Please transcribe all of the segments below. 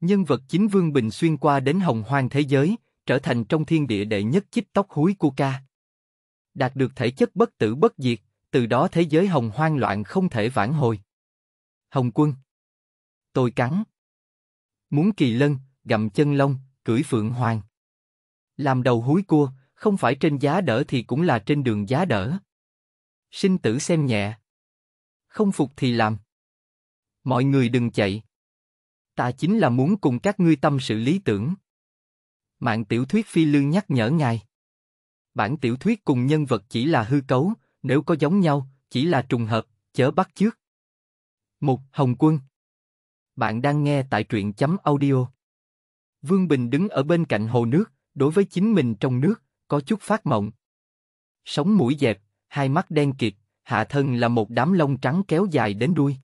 Nhân vật chính Vương Bình xuyên qua đến hồng hoang thế giới, trở thành trong thiên địa đệ nhất chích tóc húi của ca. Đạt được thể chất bất tử bất diệt, từ đó thế giới hồng hoang loạn không thể vãn hồi. Hồng quân Tôi cắn Muốn kỳ lân, gặm chân lông, cưỡi phượng hoàng. Làm đầu húi cua, không phải trên giá đỡ thì cũng là trên đường giá đỡ. Sinh tử xem nhẹ. Không phục thì làm. Mọi người đừng chạy. Ta chính là muốn cùng các ngươi tâm sự lý tưởng. Mạng tiểu thuyết phi lương nhắc nhở ngài. Bản tiểu thuyết cùng nhân vật chỉ là hư cấu, nếu có giống nhau, chỉ là trùng hợp, chớ bắt trước. Một Hồng Quân Bạn đang nghe tại truyện chấm audio. Vương Bình đứng ở bên cạnh hồ nước, đối với chính mình trong nước, có chút phát mộng. Sống mũi dẹp, hai mắt đen kịt, hạ thân là một đám lông trắng kéo dài đến đuôi.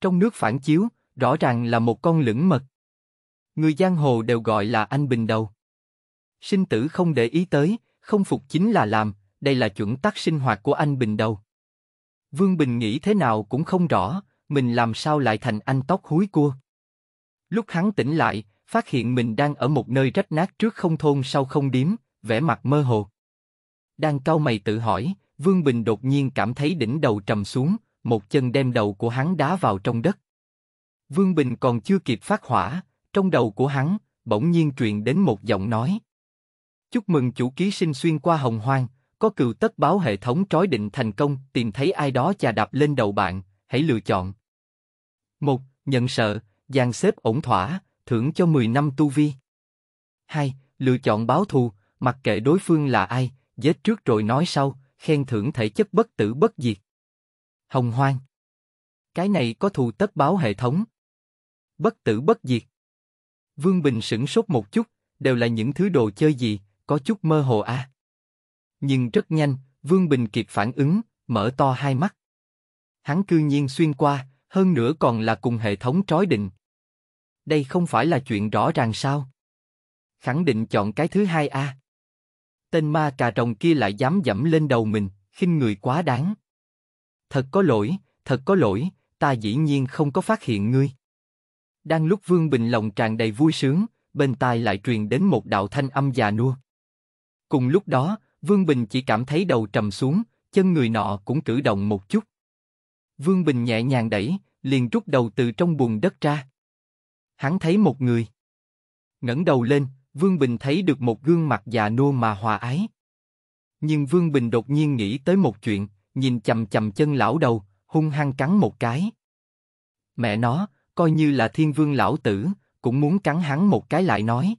Trong nước phản chiếu, rõ ràng là một con lửng mật. Người giang hồ đều gọi là anh bình đầu. Sinh tử không để ý tới, không phục chính là làm, đây là chuẩn tắc sinh hoạt của anh bình đầu. Vương Bình nghĩ thế nào cũng không rõ, mình làm sao lại thành anh tóc húi cua. Lúc hắn tỉnh lại, phát hiện mình đang ở một nơi rách nát trước không thôn sau không điếm, vẻ mặt mơ hồ. Đang cau mày tự hỏi, Vương Bình đột nhiên cảm thấy đỉnh đầu trầm xuống, một chân đem đầu của hắn đá vào trong đất. Vương Bình còn chưa kịp phát hỏa, trong đầu của hắn, bỗng nhiên truyền đến một giọng nói. Chúc mừng chủ ký sinh xuyên qua hồng hoang, có cựu tất báo hệ thống trói định thành công, tìm thấy ai đó chà đạp lên đầu bạn, hãy lựa chọn. một Nhận sợ, gian xếp ổn thỏa, thưởng cho 10 năm tu vi. 2. Lựa chọn báo thù, mặc kệ đối phương là ai, giết trước rồi nói sau, khen thưởng thể chất bất tử bất diệt. Hồng hoang. Cái này có thù tất báo hệ thống, bất tử bất diệt. Vương Bình sững sốt một chút, đều là những thứ đồ chơi gì, có chút mơ hồ à. Nhưng rất nhanh, Vương Bình kịp phản ứng, mở to hai mắt. Hắn cư nhiên xuyên qua, hơn nữa còn là cùng hệ thống trói định. Đây không phải là chuyện rõ ràng sao? Khẳng định chọn cái thứ hai a. À. Tên ma cà rồng kia lại dám dẫm lên đầu mình, khinh người quá đáng. Thật có lỗi, thật có lỗi, ta dĩ nhiên không có phát hiện ngươi. Đang lúc Vương Bình lòng tràn đầy vui sướng, bên tai lại truyền đến một đạo thanh âm già nua. Cùng lúc đó, Vương Bình chỉ cảm thấy đầu trầm xuống, chân người nọ cũng cử động một chút. Vương Bình nhẹ nhàng đẩy, liền rút đầu từ trong bùn đất ra. Hắn thấy một người. ngẩng đầu lên, Vương Bình thấy được một gương mặt già nua mà hòa ái. Nhưng Vương Bình đột nhiên nghĩ tới một chuyện, nhìn chầm chầm chân lão đầu, hung hăng cắn một cái. Mẹ nó, coi như là thiên vương lão tử, cũng muốn cắn hắn một cái lại nói.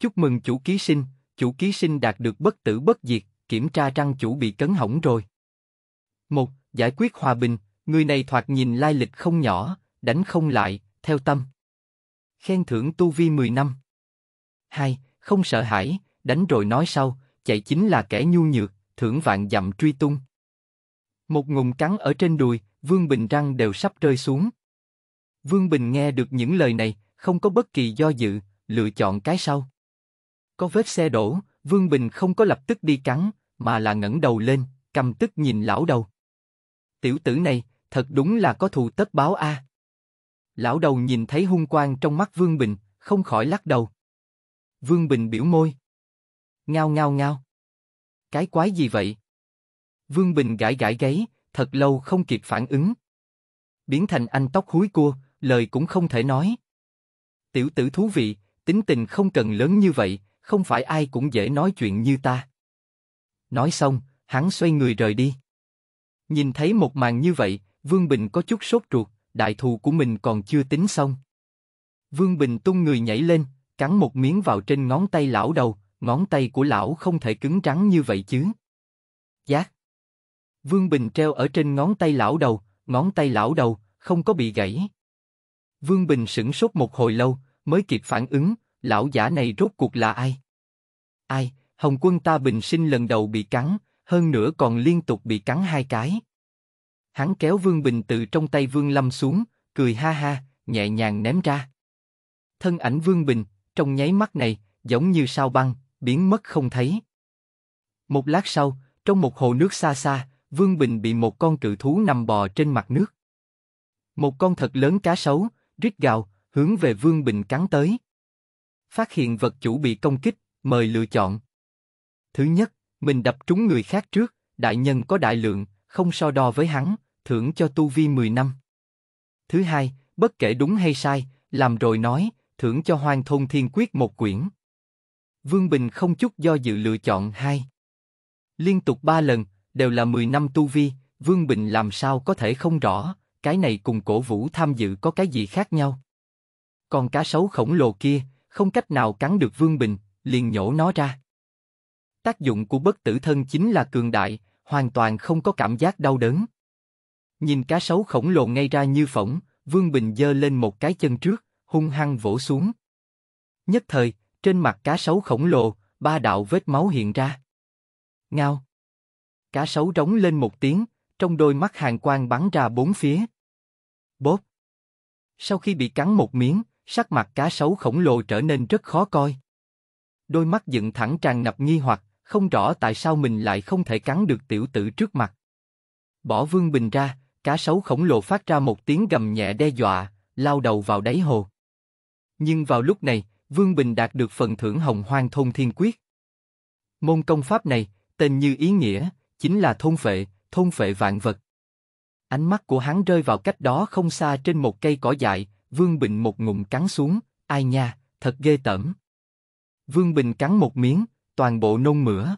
Chúc mừng chủ ký sinh, chủ ký sinh đạt được bất tử bất diệt, kiểm tra răng chủ bị cấn hỏng rồi. Một, giải quyết hòa bình, người này thoạt nhìn lai lịch không nhỏ, đánh không lại, theo tâm. Khen thưởng tu vi 10 năm. Hai, không sợ hãi, đánh rồi nói sau, chạy chính là kẻ nhu nhược, thưởng vạn dặm truy tung. Một ngụm cắn ở trên đùi, Vương Bình răng đều sắp rơi xuống. Vương Bình nghe được những lời này, không có bất kỳ do dự, lựa chọn cái sau. Có vết xe đổ, Vương Bình không có lập tức đi cắn, mà là ngẩng đầu lên, cầm tức nhìn lão đầu. Tiểu tử này, thật đúng là có thù tất báo a. À. Lão đầu nhìn thấy hung quang trong mắt Vương Bình, không khỏi lắc đầu. Vương Bình biểu môi. Ngao ngao ngao. Cái quái gì vậy? Vương Bình gãi gãi gáy, thật lâu không kịp phản ứng. Biến thành anh tóc húi cua, lời cũng không thể nói. Tiểu tử thú vị, tính tình không cần lớn như vậy, không phải ai cũng dễ nói chuyện như ta. Nói xong, hắn xoay người rời đi. Nhìn thấy một màn như vậy, Vương Bình có chút sốt ruột, đại thù của mình còn chưa tính xong. Vương Bình tung người nhảy lên, cắn một miếng vào trên ngón tay lão đầu, ngón tay của lão không thể cứng trắng như vậy chứ. Giác. Vương Bình treo ở trên ngón tay lão đầu, ngón tay lão đầu, không có bị gãy. Vương Bình sững sốt một hồi lâu, mới kịp phản ứng, lão giả này rốt cuộc là ai? Ai, Hồng quân ta bình sinh lần đầu bị cắn, hơn nữa còn liên tục bị cắn hai cái. Hắn kéo Vương Bình từ trong tay Vương Lâm xuống, cười ha ha, nhẹ nhàng ném ra. Thân ảnh Vương Bình, trong nháy mắt này, giống như sao băng, biến mất không thấy. Một lát sau, trong một hồ nước xa xa, Vương Bình bị một con cự thú nằm bò trên mặt nước. Một con thật lớn cá sấu, rít gào, hướng về Vương Bình cắn tới. Phát hiện vật chủ bị công kích, mời lựa chọn. Thứ nhất, mình đập trúng người khác trước, đại nhân có đại lượng, không so đo với hắn, thưởng cho tu vi 10 năm. Thứ hai, bất kể đúng hay sai, làm rồi nói, thưởng cho Hoang Thôn Thiên Quyết một quyển. Vương Bình không chút do dự lựa chọn hai. Liên tục ba lần, đều là 10 năm tu vi, Vương Bình làm sao có thể không rõ, cái này cùng cổ vũ tham dự có cái gì khác nhau? Còn cá sấu khổng lồ kia, không cách nào cắn được Vương Bình, liền nhổ nó ra. Tác dụng của bất tử thân chính là cường đại, hoàn toàn không có cảm giác đau đớn. Nhìn cá sấu khổng lồ ngay ra như phỏng, Vương Bình giơ lên một cái chân trước, hung hăng vỗ xuống. Nhất thời, trên mặt cá sấu khổng lồ, ba đạo vết máu hiện ra. Ngao! Cá sấu rống lên một tiếng, trong đôi mắt hàng quang bắn ra bốn phía. Bóp. Sau khi bị cắn một miếng, sắc mặt cá sấu khổng lồ trở nên rất khó coi. Đôi mắt dựng thẳng tràn ngập nghi hoặc, không rõ tại sao mình lại không thể cắn được tiểu tử trước mặt. Bỏ Vương Bình ra, cá sấu khổng lồ phát ra một tiếng gầm nhẹ đe dọa, lao đầu vào đáy hồ. Nhưng vào lúc này, Vương Bình đạt được phần thưởng hồng hoang thôn thiên quyết. Môn công pháp này, tên như ý nghĩa, chính là thôn phệ, thôn phệ vạn vật. Ánh mắt của hắn rơi vào cách đó không xa trên một cây cỏ dại, Vương Bình một ngụm cắn xuống, ai nha, thật ghê tởm. Vương Bình cắn một miếng, toàn bộ nôn mửa.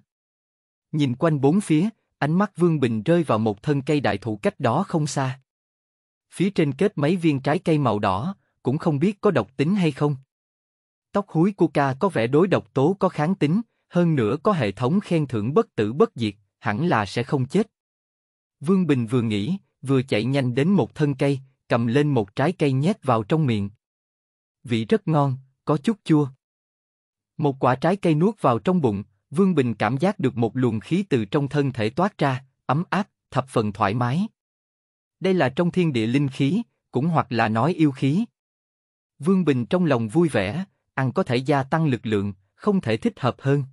Nhìn quanh bốn phía, ánh mắt Vương Bình rơi vào một thân cây đại thụ cách đó không xa. Phía trên kết mấy viên trái cây màu đỏ, cũng không biết có độc tính hay không. Tóc húi của ca có vẻ đối độc tố có kháng tính, hơn nữa có hệ thống khen thưởng bất tử bất diệt, hẳn là sẽ không chết. Vương Bình vừa nghĩ, vừa chạy nhanh đến một thân cây, cầm lên một trái cây nhét vào trong miệng. Vị rất ngon, có chút chua. Một quả trái cây nuốt vào trong bụng, Vương Bình cảm giác được một luồng khí từ trong thân thể toát ra, ấm áp, thập phần thoải mái. Đây là trong thiên địa linh khí, cũng hoặc là nói yêu khí. Vương Bình trong lòng vui vẻ, ăn có thể gia tăng lực lượng, không thể thích hợp hơn.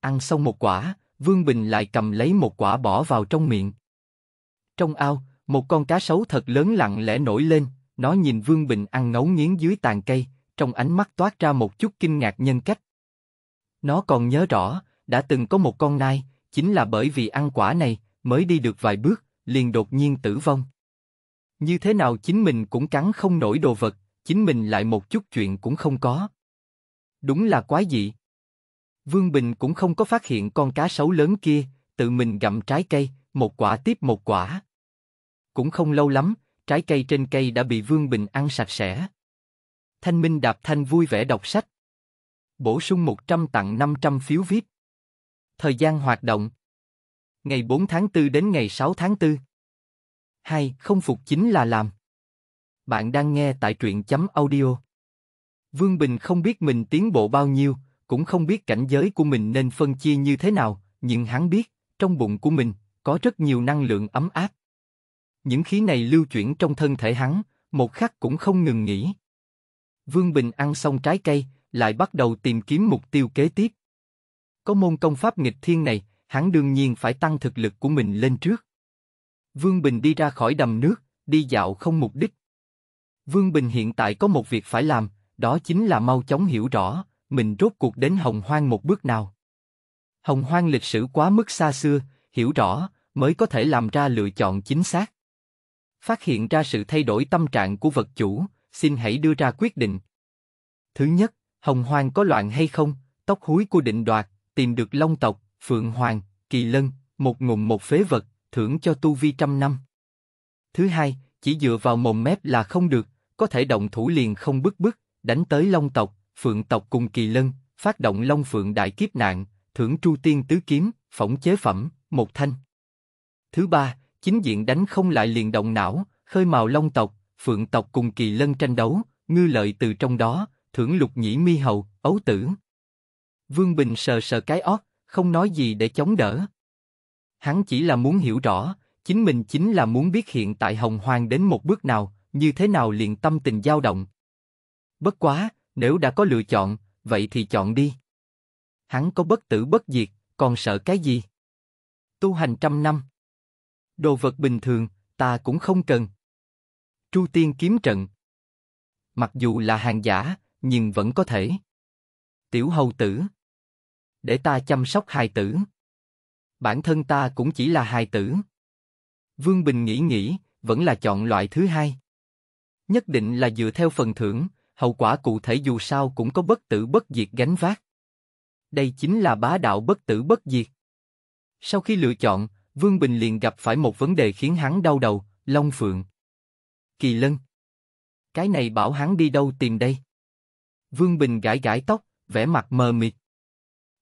Ăn xong một quả, Vương Bình lại cầm lấy một quả bỏ vào trong miệng. Trong ao, một con cá sấu thật lớn lặng lẽ nổi lên, nó nhìn Vương Bình ăn ngấu nghiến dưới tàn cây, trong ánh mắt toát ra một chút kinh ngạc nhân cách. Nó còn nhớ rõ, đã từng có một con nai, chính là bởi vì ăn quả này, mới đi được vài bước, liền đột nhiên tử vong. Như thế nào chính mình cũng cắn không nổi đồ vật, chính mình lại một chút chuyện cũng không có. Đúng là quái dị. Vương Bình cũng không có phát hiện con cá sấu lớn kia, tự mình gặm trái cây, một quả tiếp một quả, cũng không lâu lắm, trái cây trên cây đã bị Vương Bình ăn sạch sẽ. Thanh Minh Đạp Thanh vui vẻ đọc sách. Bổ sung 100 tặng 500 phiếu VIP. Thời gian hoạt động Ngày 4 tháng 4 đến ngày 6 tháng 4 2. Không phục chính là làm Bạn đang nghe tại truyện chấm audio Vương Bình không biết mình tiến bộ bao nhiêu, cũng không biết cảnh giới của mình nên phân chia như thế nào, nhưng hắn biết, trong bụng của mình, có rất nhiều năng lượng ấm áp những khí này lưu chuyển trong thân thể hắn, một khắc cũng không ngừng nghỉ. Vương Bình ăn xong trái cây, lại bắt đầu tìm kiếm mục tiêu kế tiếp. Có môn công pháp nghịch thiên này, hắn đương nhiên phải tăng thực lực của mình lên trước. Vương Bình đi ra khỏi đầm nước, đi dạo không mục đích. Vương Bình hiện tại có một việc phải làm, đó chính là mau chóng hiểu rõ, mình rốt cuộc đến hồng hoang một bước nào. Hồng hoang lịch sử quá mức xa xưa, hiểu rõ mới có thể làm ra lựa chọn chính xác phát hiện ra sự thay đổi tâm trạng của vật chủ, xin hãy đưa ra quyết định. Thứ nhất, Hồng hoàng có loạn hay không? Tóc húi của định đoạt, tìm được Long tộc, Phượng Hoàng, Kỳ Lân, một ngụm một phế vật, thưởng cho tu vi trăm năm. Thứ hai, chỉ dựa vào mồm mép là không được, có thể động thủ liền không bức bức, đánh tới Long tộc, Phượng tộc cùng Kỳ Lân, phát động Long Phượng đại kiếp nạn, thưởng Tru Tiên tứ kiếm, phỏng chế phẩm, một thanh. Thứ ba, chính diện đánh không lại liền động não, khơi mào long tộc, phượng tộc cùng kỳ lân tranh đấu, ngư lợi từ trong đó, thưởng lục nhĩ mi hầu, ấu tử. Vương Bình sờ sờ cái óc không nói gì để chống đỡ. Hắn chỉ là muốn hiểu rõ, chính mình chính là muốn biết hiện tại Hồng Hoang đến một bước nào, như thế nào liền tâm tình dao động. Bất quá, nếu đã có lựa chọn, vậy thì chọn đi. Hắn có bất tử bất diệt, còn sợ cái gì? Tu hành trăm năm. Đồ vật bình thường, ta cũng không cần. Tru tiên kiếm trận. Mặc dù là hàng giả, nhưng vẫn có thể. Tiểu hầu tử. Để ta chăm sóc hài tử. Bản thân ta cũng chỉ là hài tử. Vương Bình nghĩ nghĩ, vẫn là chọn loại thứ hai. Nhất định là dựa theo phần thưởng, hậu quả cụ thể dù sao cũng có bất tử bất diệt gánh vác. Đây chính là bá đạo bất tử bất diệt. Sau khi lựa chọn, Vương Bình liền gặp phải một vấn đề khiến hắn đau đầu, Long Phượng. Kỳ lân. Cái này bảo hắn đi đâu tìm đây? Vương Bình gãi gãi tóc, vẻ mặt mờ mịt.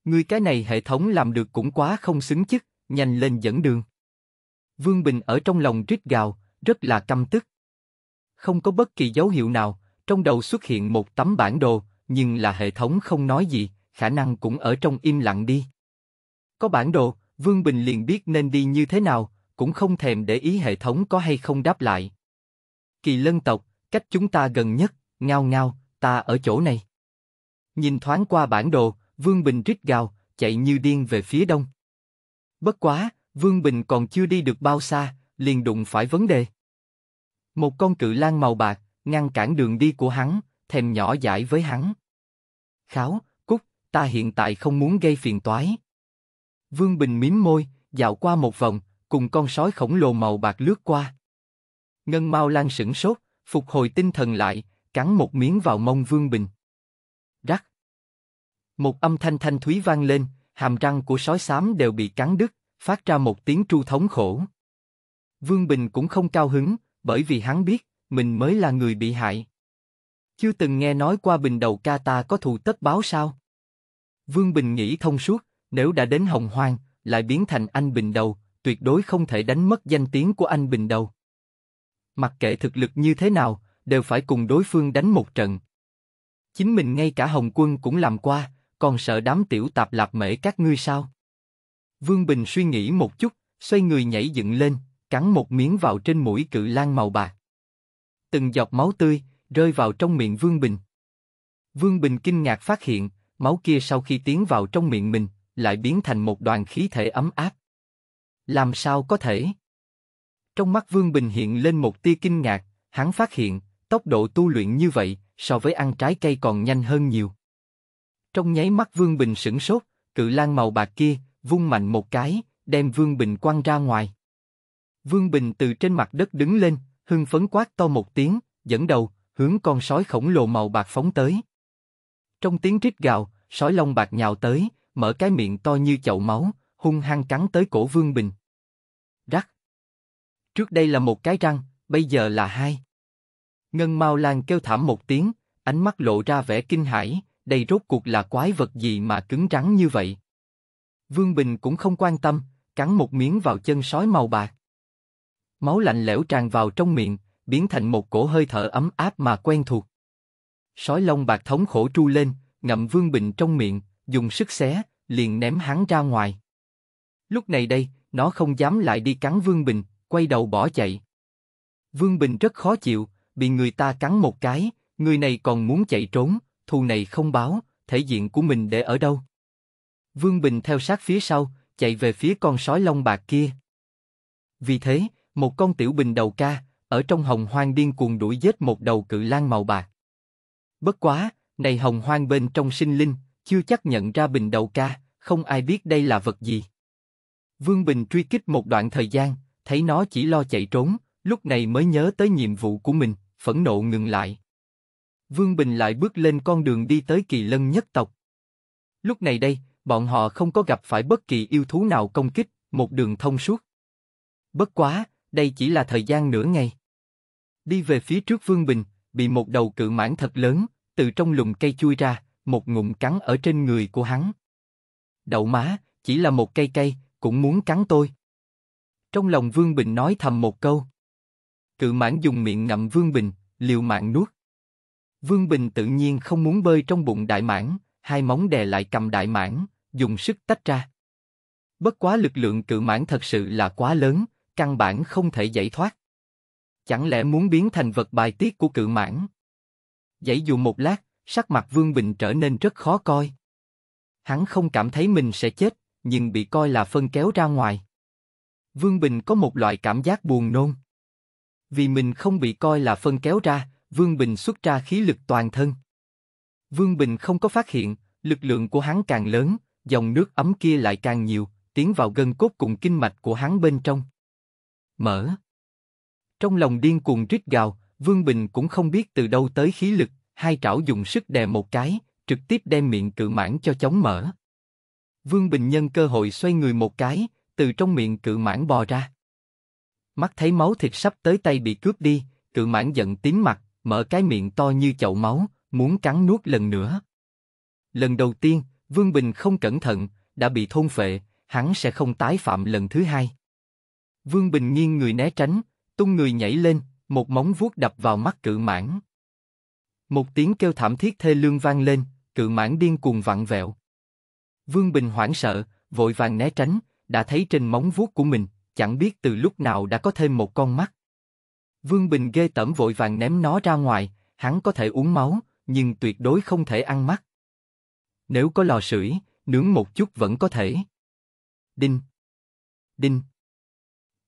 Ngươi cái này hệ thống làm được cũng quá không xứng chức, nhanh lên dẫn đường. Vương Bình ở trong lòng rít gào, rất là căm tức. Không có bất kỳ dấu hiệu nào, trong đầu xuất hiện một tấm bản đồ, nhưng là hệ thống không nói gì, khả năng cũng ở trong im lặng đi. Có bản đồ, Vương Bình liền biết nên đi như thế nào, cũng không thèm để ý hệ thống có hay không đáp lại. Kỳ lân tộc, cách chúng ta gần nhất, ngao ngao, ta ở chỗ này. Nhìn thoáng qua bản đồ, Vương Bình rít gào, chạy như điên về phía đông. Bất quá, Vương Bình còn chưa đi được bao xa, liền đụng phải vấn đề. Một con cự lang màu bạc, ngăn cản đường đi của hắn, thèm nhỏ dãi với hắn. Kháo, Cúc, ta hiện tại không muốn gây phiền toái, Vương Bình mím môi, dạo qua một vòng, cùng con sói khổng lồ màu bạc lướt qua. Ngân Mao Lan sửng sốt, phục hồi tinh thần lại, cắn một miếng vào mông Vương Bình. Rắc. Một âm thanh thanh thúy vang lên, hàm răng của sói xám đều bị cắn đứt, phát ra một tiếng tru thống khổ. Vương Bình cũng không cao hứng, bởi vì hắn biết, mình mới là người bị hại. Chưa từng nghe nói qua bình đầu ca ta có thù tất báo sao? Vương Bình nghĩ thông suốt, nếu đã đến Hồng Hoang, lại biến thành anh Bình Đầu, tuyệt đối không thể đánh mất danh tiếng của anh Bình Đầu. Mặc kệ thực lực như thế nào, đều phải cùng đối phương đánh một trận. Chính mình ngay cả Hồng Quân cũng làm qua, còn sợ đám tiểu tạp lạp mễ các ngươi sao? Vương Bình suy nghĩ một chút, xoay người nhảy dựng lên, cắn một miếng vào trên mũi cự lang màu bạc. Từng giọt máu tươi rơi vào trong miệng Vương Bình. Vương Bình kinh ngạc phát hiện, máu kia sau khi tiến vào trong miệng mình, lại biến thành một đoàn khí thể ấm áp. Làm sao có thể? Trong mắt Vương Bình hiện lên một tia kinh ngạc, hắn phát hiện, tốc độ tu luyện như vậy, so với ăn trái cây còn nhanh hơn nhiều. Trong nháy mắt Vương Bình sửng sốt, cự lan màu bạc kia, vung mạnh một cái, đem Vương Bình quăng ra ngoài. Vương Bình từ trên mặt đất đứng lên, hưng phấn quát to một tiếng, dẫn đầu, hướng con sói khổng lồ màu bạc phóng tới. Trong tiếng rít gào, sói lông bạc nhào tới, mở cái miệng to như chậu máu, hung hăng cắn tới cổ Vương Bình. Rắc. Trước đây là một cái răng, bây giờ là hai. Ngân Mao Lan kêu thảm một tiếng, ánh mắt lộ ra vẻ kinh hãi, đây rốt cuộc là quái vật gì mà cứng rắn như vậy. Vương Bình cũng không quan tâm, cắn một miếng vào chân sói màu bạc. Máu lạnh lẽo tràn vào trong miệng, biến thành một cổ hơi thở ấm áp mà quen thuộc. Sói lông bạc thống khổ tru lên, ngậm Vương Bình trong miệng, dùng sức xé, liền ném hắn ra ngoài. Lúc này đây, nó không dám lại đi cắn Vương Bình, quay đầu bỏ chạy. Vương Bình rất khó chịu, bị người ta cắn một cái, người này còn muốn chạy trốn, thù này không báo, thể diện của mình để ở đâu. Vương Bình theo sát phía sau, chạy về phía con sói lông bạc kia. Vì thế, một con tiểu bình đầu ca, ở trong hồng hoang điên cuồng đuổi giết một đầu cự lang màu bạc. Bất quá, này hồng hoang bên trong sinh linh, chưa chắc nhận ra bình đầu ca, không ai biết đây là vật gì. Vương Bình truy kích một đoạn thời gian, thấy nó chỉ lo chạy trốn, lúc này mới nhớ tới nhiệm vụ của mình, phẫn nộ ngừng lại. Vương Bình lại bước lên con đường đi tới kỳ lân nhất tộc. Lúc này đây, bọn họ không có gặp phải bất kỳ yêu thú nào công kích, một đường thông suốt. Bất quá, đây chỉ là thời gian nửa ngày. Đi về phía trước Vương Bình, bị một đầu cự mãn thật lớn, từ trong lùm cây chui ra, một ngụm cắn ở trên người của hắn. Đậu má, chỉ là một cây cây, cũng muốn cắn tôi. Trong lòng Vương Bình nói thầm một câu. Cự mãn dùng miệng ngậm Vương Bình, liều mạng nuốt. Vương Bình tự nhiên không muốn bơi trong bụng đại mãn, hai móng đè lại cầm đại mãn, dùng sức tách ra. Bất quá lực lượng cự mãn thật sự là quá lớn, căn bản không thể giải thoát. Chẳng lẽ muốn biến thành vật bài tiết của cự mãn? giải dù một lát, sắc mặt Vương Bình trở nên rất khó coi. Hắn không cảm thấy mình sẽ chết, nhưng bị coi là phân kéo ra ngoài. Vương Bình có một loại cảm giác buồn nôn. Vì mình không bị coi là phân kéo ra, Vương Bình xuất ra khí lực toàn thân. Vương Bình không có phát hiện, lực lượng của hắn càng lớn, dòng nước ấm kia lại càng nhiều, tiến vào gân cốt cùng kinh mạch của hắn bên trong. Mở. Trong lòng điên cuồng rít gào, Vương Bình cũng không biết từ đâu tới khí lực, hai trảo dùng sức đè một cái, trực tiếp đem miệng cự mãn cho chống mở. Vương Bình Nhân cơ hội xoay người một cái, từ trong miệng cự mãn bò ra. Mắt thấy máu thịt sắp tới tay bị cướp đi, cự mãn giận tím mặt, mở cái miệng to như chậu máu, muốn cắn nuốt lần nữa. Lần đầu tiên, Vương Bình không cẩn thận, đã bị thôn phệ, hắn sẽ không tái phạm lần thứ hai. Vương Bình nghiêng người né tránh, tung người nhảy lên, một móng vuốt đập vào mắt cự mãn. Một tiếng kêu thảm thiết thê lương vang lên, cự mãn điên cuồng vặn vẹo. Vương Bình hoảng sợ, vội vàng né tránh, đã thấy trên móng vuốt của mình, chẳng biết từ lúc nào đã có thêm một con mắt. Vương Bình ghê tởm vội vàng ném nó ra ngoài, hắn có thể uống máu, nhưng tuyệt đối không thể ăn mắt. Nếu có lò sưởi, nướng một chút vẫn có thể. Đinh. Đinh.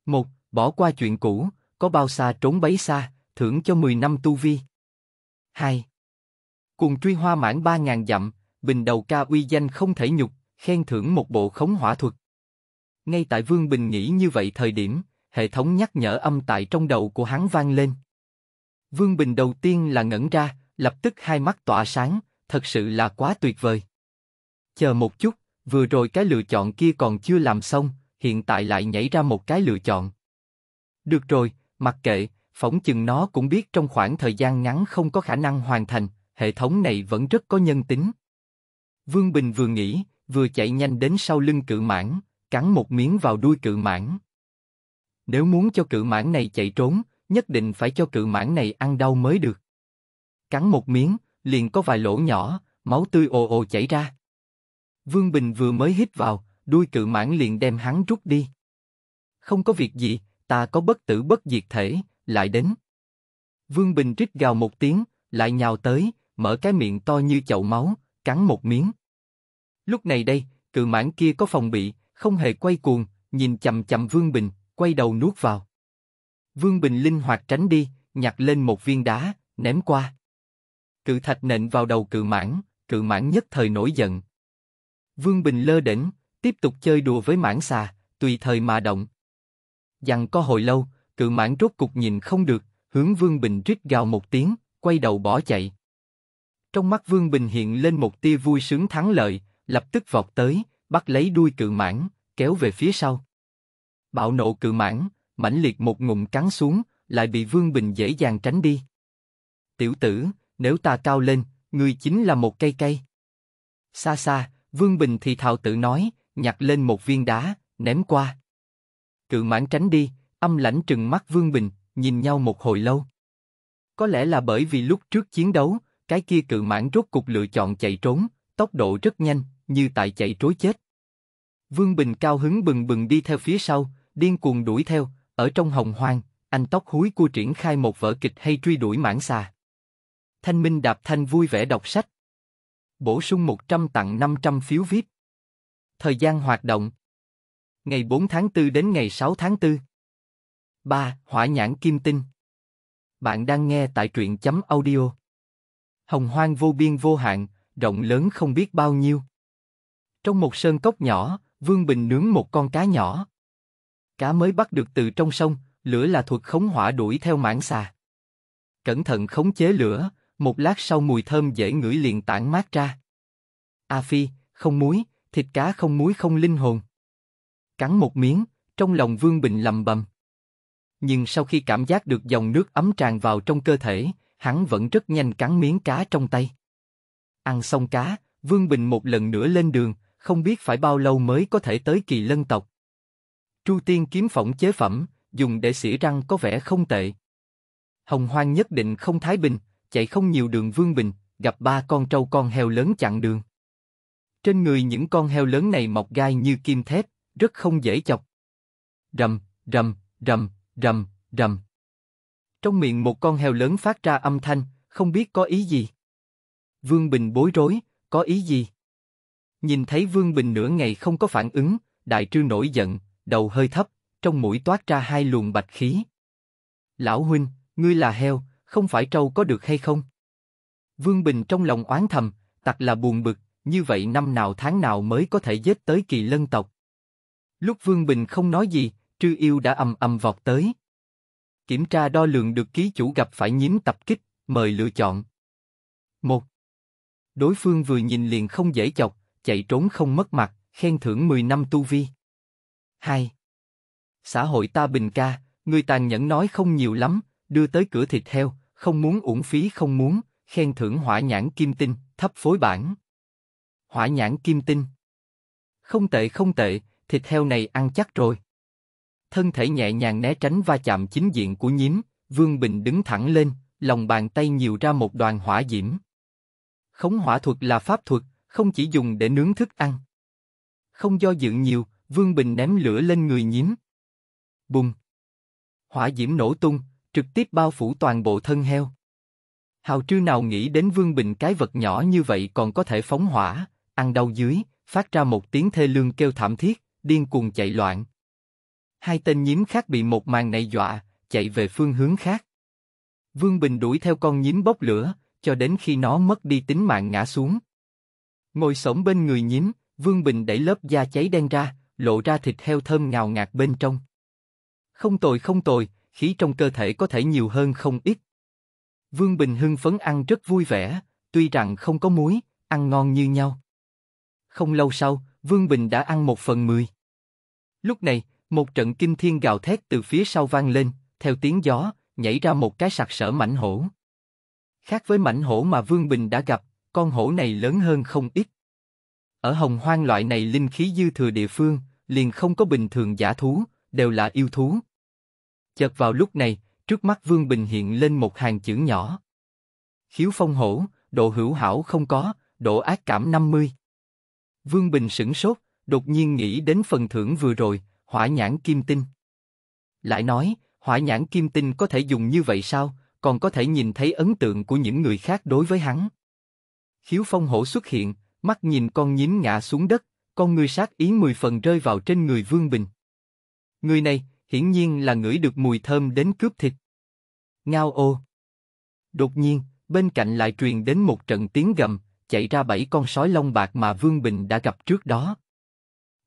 Một, bỏ qua chuyện cũ, có bao xa trốn bấy xa, thưởng cho 10 năm tu vi. 2. Cuồng truy hoa mãn 3.000 dặm, bình đầu ca uy danh không thể nhục, khen thưởng một bộ khống hỏa thuật. Ngay tại Vương Bình nghĩ như vậy thời điểm, hệ thống nhắc nhở âm tại trong đầu của hắn vang lên. Vương Bình đầu tiên là ngẩn ra, lập tức hai mắt tỏa sáng, thật sự là quá tuyệt vời. Chờ một chút, vừa rồi cái lựa chọn kia còn chưa làm xong, hiện tại lại nhảy ra một cái lựa chọn. Được rồi, mặc kệ, phỏng chừng nó cũng biết trong khoảng thời gian ngắn không có khả năng hoàn thành, hệ thống này vẫn rất có nhân tính. Vương Bình vừa nghĩ, vừa chạy nhanh đến sau lưng cự mãn, cắn một miếng vào đuôi cự mãn. Nếu muốn cho cự mãn này chạy trốn, nhất định phải cho cự mãn này ăn đau mới được. Cắn một miếng, liền có vài lỗ nhỏ, máu tươi ồ ồ chảy ra. Vương Bình vừa mới hít vào, đuôi cự mãn liền đem hắn rút đi. Không có việc gì, ta có bất tử bất diệt thể, lại đến. Vương Bình trích gào một tiếng, lại nhào tới, mở cái miệng to như chậu máu, cắn một miếng. Lúc này đây, cự mãn kia có phòng bị, không hề quay cuồng, nhìn chậm chậm Vương Bình, quay đầu nuốt vào. Vương Bình linh hoạt tránh đi, nhặt lên một viên đá, ném qua. Cự thạch nện vào đầu cự mãn, cự mãn nhất thời nổi giận. Vương Bình lơ đỉnh, tiếp tục chơi đùa với mãn xà, tùy thời mà động. Dằn có hồi lâu, cự mãn rốt cục nhìn không được, hướng Vương Bình rít gào một tiếng, quay đầu bỏ chạy. Trong mắt Vương Bình hiện lên một tia vui sướng thắng lợi, lập tức vọt tới, bắt lấy đuôi cự mãn, kéo về phía sau. Bạo nộ cự mãn, mãnh liệt một ngụm cắn xuống, lại bị Vương Bình dễ dàng tránh đi. Tiểu tử, nếu ta cao lên, ngươi chính là một cây cây. Xa xa, Vương Bình thì thào tự nói, nhặt lên một viên đá, ném qua. Cự mãn tránh đi, âm lãnh trừng mắt Vương Bình, nhìn nhau một hồi lâu. Có lẽ là bởi vì lúc trước chiến đấu, cái kia cự mãn rốt cục lựa chọn chạy trốn, tốc độ rất nhanh, như tại chạy trối chết. Vương Bình cao hứng bừng bừng đi theo phía sau, điên cuồng đuổi theo, ở trong hồng hoang, anh tóc húi cua triển khai một vở kịch hay truy đuổi mãn xà. Thanh Minh đạp thanh vui vẻ đọc sách. Bổ sung 100 tặng 500 phiếu VIP. Thời gian hoạt động Ngày 4 tháng 4 đến ngày 6 tháng 4 3. Hỏa nhãn kim tinh Bạn đang nghe tại truyện chấm audio. Hồng hoang vô biên vô hạn, rộng lớn không biết bao nhiêu. Trong một sơn cốc nhỏ, Vương Bình nướng một con cá nhỏ. Cá mới bắt được từ trong sông, lửa là thuật khống hỏa đuổi theo mãng xà. Cẩn thận khống chế lửa, một lát sau mùi thơm dễ ngửi liền tản mát ra. A Phi, không muối, thịt cá không muối không linh hồn. Cắn một miếng, trong lòng Vương Bình lầm bầm nhưng sau khi cảm giác được dòng nước ấm tràn vào trong cơ thể, hắn vẫn rất nhanh cắn miếng cá trong tay. Ăn xong cá, Vương Bình một lần nữa lên đường, không biết phải bao lâu mới có thể tới kỳ lân tộc. Tru Tiên kiếm phỏng chế phẩm, dùng để xỉa răng có vẻ không tệ. Hồng Hoang nhất định không thái bình, chạy không nhiều đường Vương Bình, gặp ba con trâu con heo lớn chặn đường. Trên người những con heo lớn này mọc gai như kim thép, rất không dễ chọc. Rầm, rầm, rầm, rầm, rầm. Trong miệng một con heo lớn phát ra âm thanh, không biết có ý gì. Vương Bình bối rối, có ý gì? Nhìn thấy Vương Bình nửa ngày không có phản ứng, đại trư nổi giận, đầu hơi thấp, trong mũi toát ra hai luồng bạch khí. Lão huynh, ngươi là heo, không phải trâu có được hay không? Vương Bình trong lòng oán thầm, tặc là buồn bực, như vậy năm nào tháng nào mới có thể giết tới kỳ lân tộc. Lúc Vương Bình không nói gì, trư yêu đã âm âm vọt tới. Kiểm tra đo lường được ký chủ gặp phải nhím tập kích, mời lựa chọn. một Đối phương vừa nhìn liền không dễ chọc, chạy trốn không mất mặt, khen thưởng 10 năm tu vi. 2. Xã hội ta bình ca, người tàn nhẫn nói không nhiều lắm, đưa tới cửa thịt heo, không muốn uổng phí không muốn, khen thưởng hỏa nhãn kim tinh, thấp phối bản. Hỏa nhãn kim tinh. Không tệ không tệ, thịt heo này ăn chắc rồi thân thể nhẹ nhàng né tránh va chạm chính diện của nhím Vương Bình đứng thẳng lên, lòng bàn tay nhiều ra một đoàn hỏa diễm. Khống hỏa thuật là pháp thuật, không chỉ dùng để nướng thức ăn. Không do dự nhiều, Vương Bình ném lửa lên người nhím Bùng! Hỏa diễm nổ tung, trực tiếp bao phủ toàn bộ thân heo. Hào trư nào nghĩ đến Vương Bình cái vật nhỏ như vậy còn có thể phóng hỏa, ăn đau dưới, phát ra một tiếng thê lương kêu thảm thiết, điên cuồng chạy loạn. Hai tên nhím khác bị một màn này dọa, chạy về phương hướng khác. Vương Bình đuổi theo con nhím bốc lửa, cho đến khi nó mất đi tính mạng ngã xuống. Ngồi sổng bên người nhím, Vương Bình đẩy lớp da cháy đen ra, lộ ra thịt heo thơm ngào ngạt bên trong. Không tồi không tồi, khí trong cơ thể có thể nhiều hơn không ít. Vương Bình hưng phấn ăn rất vui vẻ, tuy rằng không có muối, ăn ngon như nhau. Không lâu sau, Vương Bình đã ăn một phần mười. Lúc này, một trận kinh thiên gào thét từ phía sau vang lên, theo tiếng gió, nhảy ra một cái sặc sỡ mảnh hổ. Khác với mảnh hổ mà Vương Bình đã gặp, con hổ này lớn hơn không ít. Ở hồng hoang loại này linh khí dư thừa địa phương, liền không có bình thường giả thú, đều là yêu thú. Chợt vào lúc này, trước mắt Vương Bình hiện lên một hàng chữ nhỏ. Khiếu phong hổ, độ hữu hảo không có, độ ác cảm 50. Vương Bình sửng sốt, đột nhiên nghĩ đến phần thưởng vừa rồi, hỏa nhãn kim tinh. Lại nói, hỏa nhãn kim tinh có thể dùng như vậy sao, còn có thể nhìn thấy ấn tượng của những người khác đối với hắn. Khiếu phong hổ xuất hiện, mắt nhìn con nhím ngã xuống đất, con người sát ý mười phần rơi vào trên người Vương Bình. Người này, hiển nhiên là ngửi được mùi thơm đến cướp thịt. Ngao ô. Đột nhiên, bên cạnh lại truyền đến một trận tiếng gầm, chạy ra bảy con sói lông bạc mà Vương Bình đã gặp trước đó.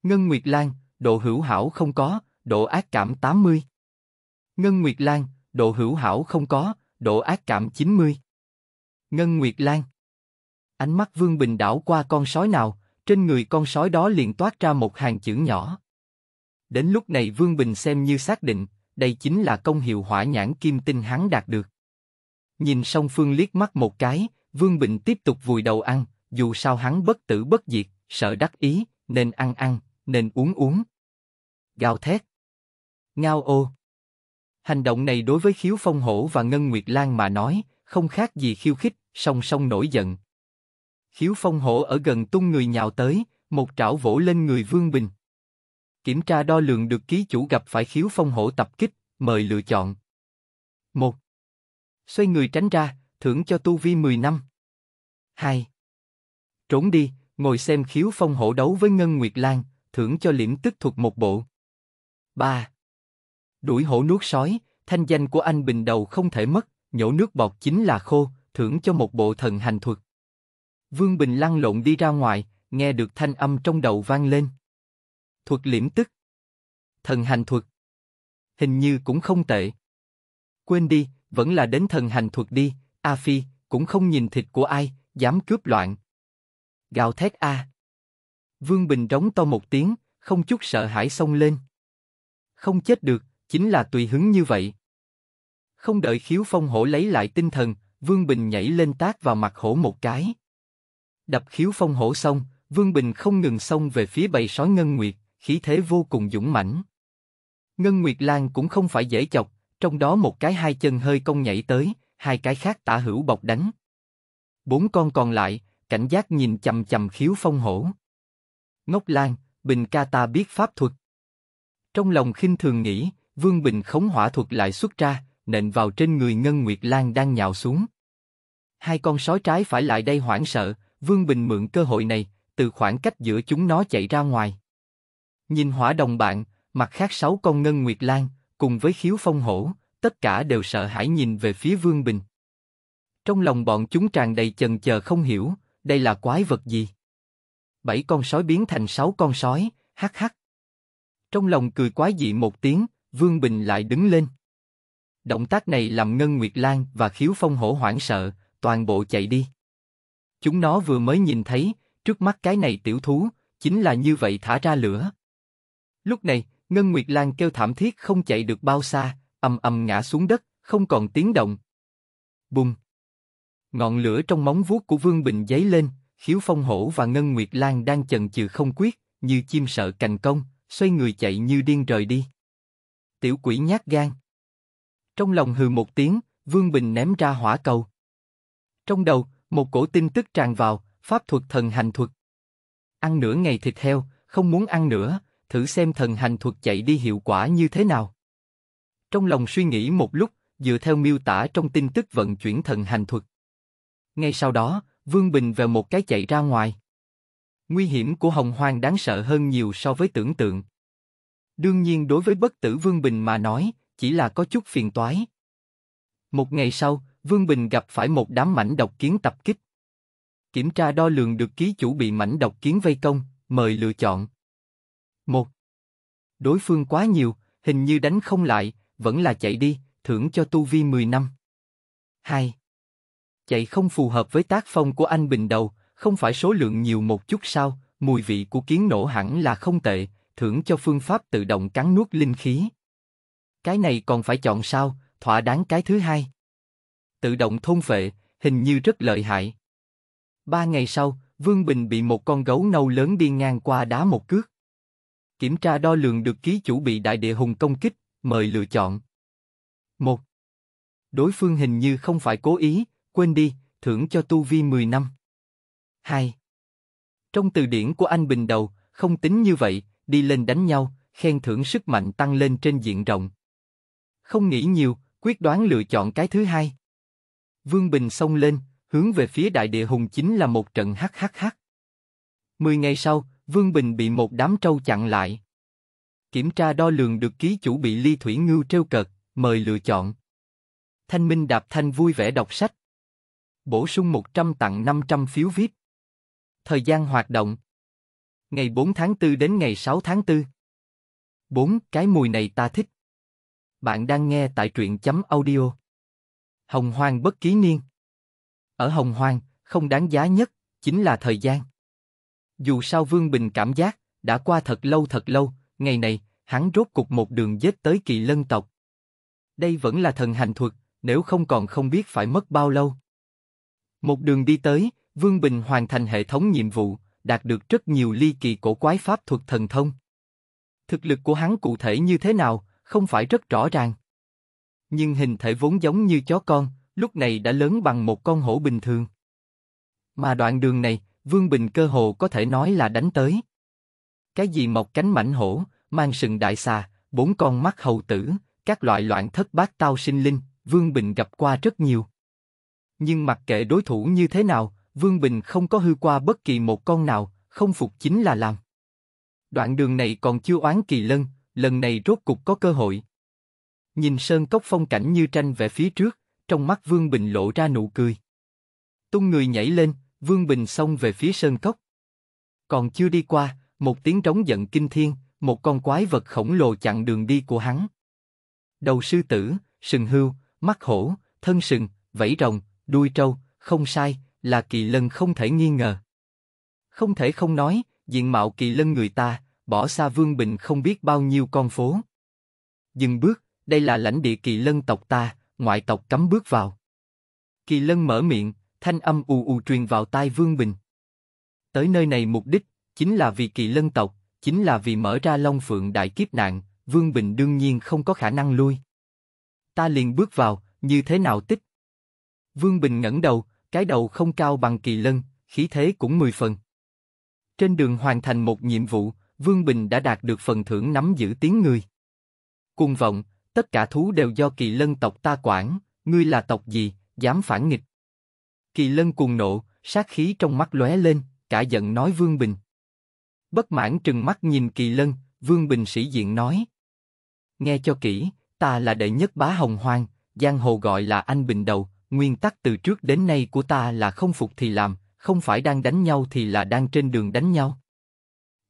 Ngân Nguyệt Lan, độ hữu hảo không có, độ ác cảm 80. Ngân Nguyệt Lan, độ hữu hảo không có, độ ác cảm 90. Ngân Nguyệt Lan Ánh mắt Vương Bình đảo qua con sói nào, trên người con sói đó liền toát ra một hàng chữ nhỏ. Đến lúc này Vương Bình xem như xác định, đây chính là công hiệu hỏa nhãn kim tinh hắn đạt được. Nhìn song phương liếc mắt một cái, Vương Bình tiếp tục vùi đầu ăn, dù sao hắn bất tử bất diệt, sợ đắc ý, nên ăn ăn, nên uống uống, gào thét. Ngao ô. Hành động này đối với Khiếu Phong Hổ và Ngân Nguyệt Lan mà nói, không khác gì khiêu khích, song song nổi giận. Khiếu Phong Hổ ở gần tung người nhào tới, một trảo vỗ lên người Vương Bình. Kiểm tra đo lường được ký chủ gặp phải Khiếu Phong Hổ tập kích, mời lựa chọn. một Xoay người tránh ra, thưởng cho tu vi 10 năm. 2. Trốn đi, ngồi xem Khiếu Phong Hổ đấu với Ngân Nguyệt Lan, thưởng cho liễm tức thuộc một bộ. 3. Đuổi hổ nuốt sói, thanh danh của anh bình đầu không thể mất, nhổ nước bọt chính là khô, thưởng cho một bộ thần hành thuật. Vương Bình lăn lộn đi ra ngoài, nghe được thanh âm trong đầu vang lên. Thuật liễm tức. Thần hành thuật. Hình như cũng không tệ. Quên đi, vẫn là đến thần hành thuật đi, A Phi, cũng không nhìn thịt của ai, dám cướp loạn. Gào thét A. Vương Bình rống to một tiếng, không chút sợ hãi xông lên không chết được, chính là tùy hứng như vậy. Không đợi khiếu phong hổ lấy lại tinh thần, Vương Bình nhảy lên tác vào mặt hổ một cái. Đập khiếu phong hổ xong, Vương Bình không ngừng xông về phía bầy sói Ngân Nguyệt, khí thế vô cùng dũng mãnh. Ngân Nguyệt Lan cũng không phải dễ chọc, trong đó một cái hai chân hơi cong nhảy tới, hai cái khác tả hữu bọc đánh. Bốn con còn lại, cảnh giác nhìn chầm chầm khiếu phong hổ. Ngốc Lan, Bình ca ta biết pháp thuật. Trong lòng khinh thường nghĩ, Vương Bình khống hỏa thuật lại xuất ra, nện vào trên người Ngân Nguyệt Lan đang nhào xuống. Hai con sói trái phải lại đây hoảng sợ, Vương Bình mượn cơ hội này, từ khoảng cách giữa chúng nó chạy ra ngoài. Nhìn hỏa đồng bạn, mặt khác sáu con Ngân Nguyệt Lan, cùng với khiếu phong hổ, tất cả đều sợ hãi nhìn về phía Vương Bình. Trong lòng bọn chúng tràn đầy chần chờ không hiểu, đây là quái vật gì? Bảy con sói biến thành sáu con sói, hắc hắc, trong lòng cười quá dị một tiếng, Vương Bình lại đứng lên. Động tác này làm Ngân Nguyệt Lan và Khiếu Phong hổ hoảng sợ, toàn bộ chạy đi. Chúng nó vừa mới nhìn thấy, trước mắt cái này tiểu thú, chính là như vậy thả ra lửa. Lúc này, Ngân Nguyệt Lan kêu thảm thiết không chạy được bao xa, ầm ầm ngã xuống đất, không còn tiếng động. Bùng! Ngọn lửa trong móng vuốt của Vương Bình giấy lên, Khiếu Phong Hổ và Ngân Nguyệt Lan đang chần chừ không quyết, như chim sợ cành công, xoay người chạy như điên rời đi. Tiểu quỷ nhát gan. Trong lòng hừ một tiếng, Vương Bình ném ra hỏa cầu. Trong đầu, một cổ tin tức tràn vào, pháp thuật thần hành thuật. Ăn nửa ngày thịt heo, không muốn ăn nữa, thử xem thần hành thuật chạy đi hiệu quả như thế nào. Trong lòng suy nghĩ một lúc, dựa theo miêu tả trong tin tức vận chuyển thần hành thuật. Ngay sau đó, Vương Bình về một cái chạy ra ngoài. Nguy hiểm của hồng hoang đáng sợ hơn nhiều so với tưởng tượng. Đương nhiên đối với bất tử Vương Bình mà nói, chỉ là có chút phiền toái. Một ngày sau, Vương Bình gặp phải một đám mảnh độc kiến tập kích. Kiểm tra đo lường được ký chủ bị mảnh độc kiến vây công, mời lựa chọn. Một, Đối phương quá nhiều, hình như đánh không lại, vẫn là chạy đi, thưởng cho tu vi 10 năm. hai Chạy không phù hợp với tác phong của anh bình đầu, không phải số lượng nhiều một chút sao, mùi vị của kiến nổ hẳn là không tệ, thưởng cho phương pháp tự động cắn nuốt linh khí. Cái này còn phải chọn sao, thỏa đáng cái thứ hai. Tự động thôn phệ, hình như rất lợi hại. Ba ngày sau, Vương Bình bị một con gấu nâu lớn đi ngang qua đá một cước. Kiểm tra đo lường được ký chủ bị đại địa hùng công kích, mời lựa chọn. một Đối phương hình như không phải cố ý, quên đi, thưởng cho tu vi 10 năm. 2. Trong từ điển của anh Bình đầu, không tính như vậy, đi lên đánh nhau, khen thưởng sức mạnh tăng lên trên diện rộng. Không nghĩ nhiều, quyết đoán lựa chọn cái thứ hai. Vương Bình xông lên, hướng về phía đại địa hùng chính là một trận hắc hắc hắc. Mười ngày sau, Vương Bình bị một đám trâu chặn lại. Kiểm tra đo lường được ký chủ bị ly thủy ngưu treo cợt, mời lựa chọn. Thanh Minh Đạp Thanh vui vẻ đọc sách. Bổ sung 100 tặng 500 phiếu viết Thời gian hoạt động Ngày 4 tháng 4 đến ngày 6 tháng 4 4. Cái mùi này ta thích Bạn đang nghe tại truyện chấm audio Hồng Hoang bất ký niên Ở Hồng Hoang, không đáng giá nhất, chính là thời gian Dù sao Vương Bình cảm giác, đã qua thật lâu thật lâu, ngày này, hắn rốt cục một đường dết tới kỳ lân tộc. Đây vẫn là thần hành thuật, nếu không còn không biết phải mất bao lâu. Một đường đi tới, Vương Bình hoàn thành hệ thống nhiệm vụ, đạt được rất nhiều ly kỳ cổ quái pháp thuật thần thông. Thực lực của hắn cụ thể như thế nào, không phải rất rõ ràng. Nhưng hình thể vốn giống như chó con, lúc này đã lớn bằng một con hổ bình thường. Mà đoạn đường này, Vương Bình cơ hồ có thể nói là đánh tới. Cái gì mọc cánh mảnh hổ, mang sừng đại xà, bốn con mắt hầu tử, các loại loạn thất bát tao sinh linh, Vương Bình gặp qua rất nhiều. Nhưng mặc kệ đối thủ như thế nào, Vương Bình không có hư qua bất kỳ một con nào, không phục chính là làm. Đoạn đường này còn chưa oán kỳ lân, lần này rốt cục có cơ hội. Nhìn sơn cốc phong cảnh như tranh vẽ phía trước, trong mắt Vương Bình lộ ra nụ cười. Tung người nhảy lên, Vương Bình xông về phía sơn cốc. Còn chưa đi qua, một tiếng trống giận kinh thiên, một con quái vật khổng lồ chặn đường đi của hắn. Đầu sư tử, sừng hươu, mắt hổ, thân sừng, vẫy rồng, đuôi trâu, không sai, là kỳ lân không thể nghi ngờ. Không thể không nói, diện mạo kỳ lân người ta, bỏ xa Vương Bình không biết bao nhiêu con phố. Dừng bước, đây là lãnh địa kỳ lân tộc ta, ngoại tộc cấm bước vào. Kỳ lân mở miệng, thanh âm ù ù truyền vào tai Vương Bình. Tới nơi này mục đích, chính là vì kỳ lân tộc, chính là vì mở ra long phượng đại kiếp nạn, Vương Bình đương nhiên không có khả năng lui. Ta liền bước vào, như thế nào tích? Vương Bình ngẩng đầu, cái đầu không cao bằng kỳ lân, khí thế cũng mười phần. Trên đường hoàn thành một nhiệm vụ, Vương Bình đã đạt được phần thưởng nắm giữ tiếng người. Cuồng vọng, tất cả thú đều do kỳ lân tộc ta quản, ngươi là tộc gì, dám phản nghịch. Kỳ lân cuồng nộ, sát khí trong mắt lóe lên, cả giận nói Vương Bình. Bất mãn trừng mắt nhìn kỳ lân, Vương Bình sĩ diện nói. Nghe cho kỹ, ta là đệ nhất bá hồng hoang, giang hồ gọi là anh Bình Đầu, nguyên tắc từ trước đến nay của ta là không phục thì làm, không phải đang đánh nhau thì là đang trên đường đánh nhau.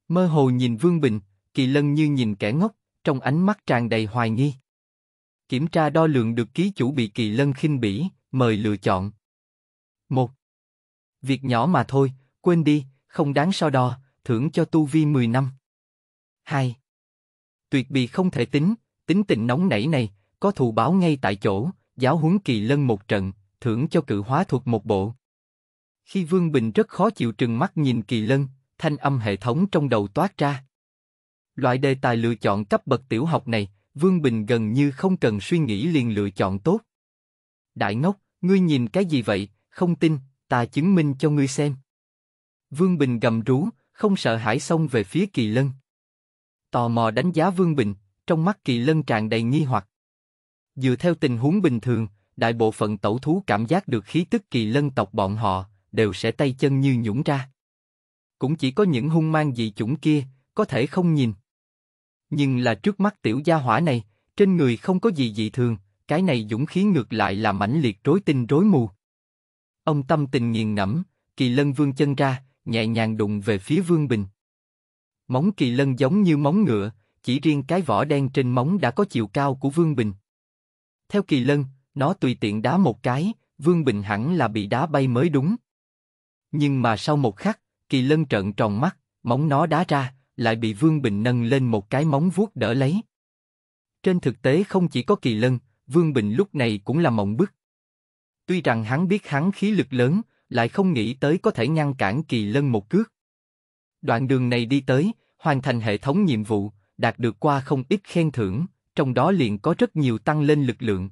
Mơ hồ nhìn Vương Bình, Kỳ Lân như nhìn kẻ ngốc, trong ánh mắt tràn đầy hoài nghi. Kiểm tra đo lường được ký chủ bị Kỳ Lân khinh bỉ, mời lựa chọn. Một, Việc nhỏ mà thôi, quên đi, không đáng so đo, thưởng cho tu vi 10 năm. 2. Tuyệt bị không thể tính, tính tình nóng nảy này, có thù báo ngay tại chỗ, giáo huấn kỳ lân một trận, thưởng cho cự hóa thuộc một bộ. Khi Vương Bình rất khó chịu trừng mắt nhìn kỳ lân, thanh âm hệ thống trong đầu toát ra. Loại đề tài lựa chọn cấp bậc tiểu học này, Vương Bình gần như không cần suy nghĩ liền lựa chọn tốt. Đại ngốc, ngươi nhìn cái gì vậy, không tin, ta chứng minh cho ngươi xem. Vương Bình gầm rú, không sợ hãi xông về phía Kỳ Lân. Tò mò đánh giá Vương Bình, trong mắt Kỳ Lân tràn đầy nghi hoặc. Dựa theo tình huống bình thường, đại bộ phận tẩu thú cảm giác được khí tức kỳ lân tộc bọn họ đều sẽ tay chân như nhũng ra. Cũng chỉ có những hung mang dị chủng kia có thể không nhìn. Nhưng là trước mắt tiểu gia hỏa này, trên người không có gì dị thường, cái này dũng khí ngược lại là mãnh liệt rối tinh rối mù. Ông tâm tình nghiền ngẫm, kỳ lân vương chân ra, nhẹ nhàng đụng về phía vương bình. Móng kỳ lân giống như móng ngựa, chỉ riêng cái vỏ đen trên móng đã có chiều cao của vương bình. Theo kỳ lân, nó tùy tiện đá một cái, Vương Bình hẳn là bị đá bay mới đúng. Nhưng mà sau một khắc, kỳ lân trợn tròn mắt, móng nó đá ra, lại bị Vương Bình nâng lên một cái móng vuốt đỡ lấy. Trên thực tế không chỉ có kỳ lân, Vương Bình lúc này cũng là mộng bức. Tuy rằng hắn biết hắn khí lực lớn, lại không nghĩ tới có thể ngăn cản kỳ lân một cước. Đoạn đường này đi tới, hoàn thành hệ thống nhiệm vụ, đạt được qua không ít khen thưởng, trong đó liền có rất nhiều tăng lên lực lượng.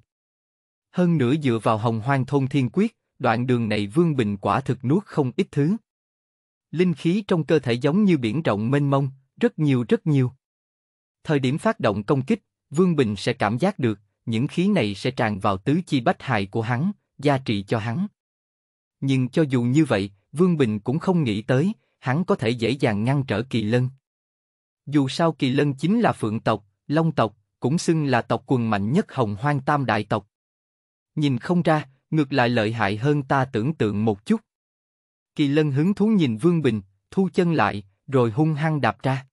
Hơn nữa dựa vào hồng hoang thôn thiên quyết, đoạn đường này Vương Bình quả thực nuốt không ít thứ. Linh khí trong cơ thể giống như biển rộng mênh mông, rất nhiều rất nhiều. Thời điểm phát động công kích, Vương Bình sẽ cảm giác được, những khí này sẽ tràn vào tứ chi bách hại của hắn, gia trị cho hắn. Nhưng cho dù như vậy, Vương Bình cũng không nghĩ tới, hắn có thể dễ dàng ngăn trở kỳ lân. Dù sao kỳ lân chính là phượng tộc, long tộc, cũng xưng là tộc quần mạnh nhất hồng hoang tam đại tộc. Nhìn không ra, ngược lại lợi hại hơn ta tưởng tượng một chút. Kỳ lân hứng thú nhìn Vương Bình, thu chân lại, rồi hung hăng đạp ra.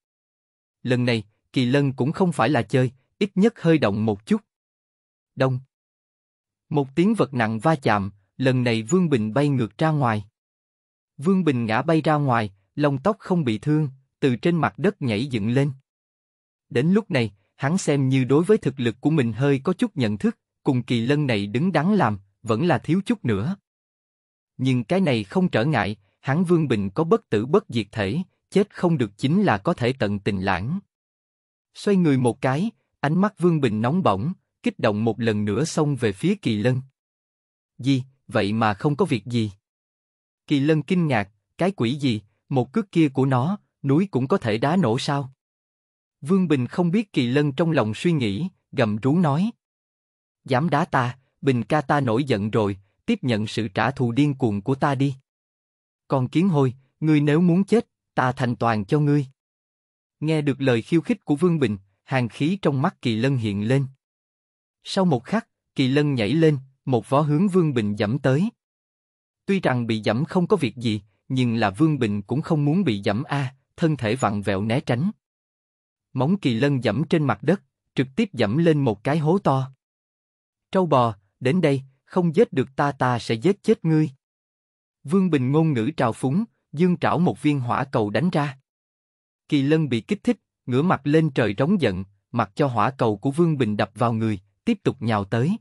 Lần này, Kỳ lân cũng không phải là chơi, ít nhất hơi động một chút. Đông. Một tiếng vật nặng va chạm, lần này Vương Bình bay ngược ra ngoài. Vương Bình ngã bay ra ngoài, lông tóc không bị thương, từ trên mặt đất nhảy dựng lên. Đến lúc này, hắn xem như đối với thực lực của mình hơi có chút nhận thức, cùng kỳ lân này đứng đáng làm, vẫn là thiếu chút nữa. Nhưng cái này không trở ngại, hắn Vương Bình có bất tử bất diệt thể, chết không được chính là có thể tận tình lãng. Xoay người một cái, ánh mắt Vương Bình nóng bỏng, kích động một lần nữa xông về phía kỳ lân. Gì, vậy mà không có việc gì? Kỳ lân kinh ngạc, cái quỷ gì, một cước kia của nó, núi cũng có thể đá nổ sao? Vương Bình không biết Kỳ Lân trong lòng suy nghĩ, gầm rú nói. Dám đá ta, Bình ca ta nổi giận rồi, tiếp nhận sự trả thù điên cuồng của ta đi. Còn kiến hôi, ngươi nếu muốn chết, ta thành toàn cho ngươi. Nghe được lời khiêu khích của Vương Bình, hàng khí trong mắt Kỳ Lân hiện lên. Sau một khắc, Kỳ Lân nhảy lên, một vó hướng Vương Bình dẫm tới. Tuy rằng bị dẫm không có việc gì, nhưng là Vương Bình cũng không muốn bị dẫm a, thân thể vặn vẹo né tránh. Móng kỳ lân dẫm trên mặt đất, trực tiếp dẫm lên một cái hố to. Trâu bò, đến đây, không giết được ta ta sẽ giết chết ngươi. Vương Bình ngôn ngữ trào phúng, dương trảo một viên hỏa cầu đánh ra. Kỳ lân bị kích thích, ngửa mặt lên trời trống giận, mặc cho hỏa cầu của Vương Bình đập vào người, tiếp tục nhào tới.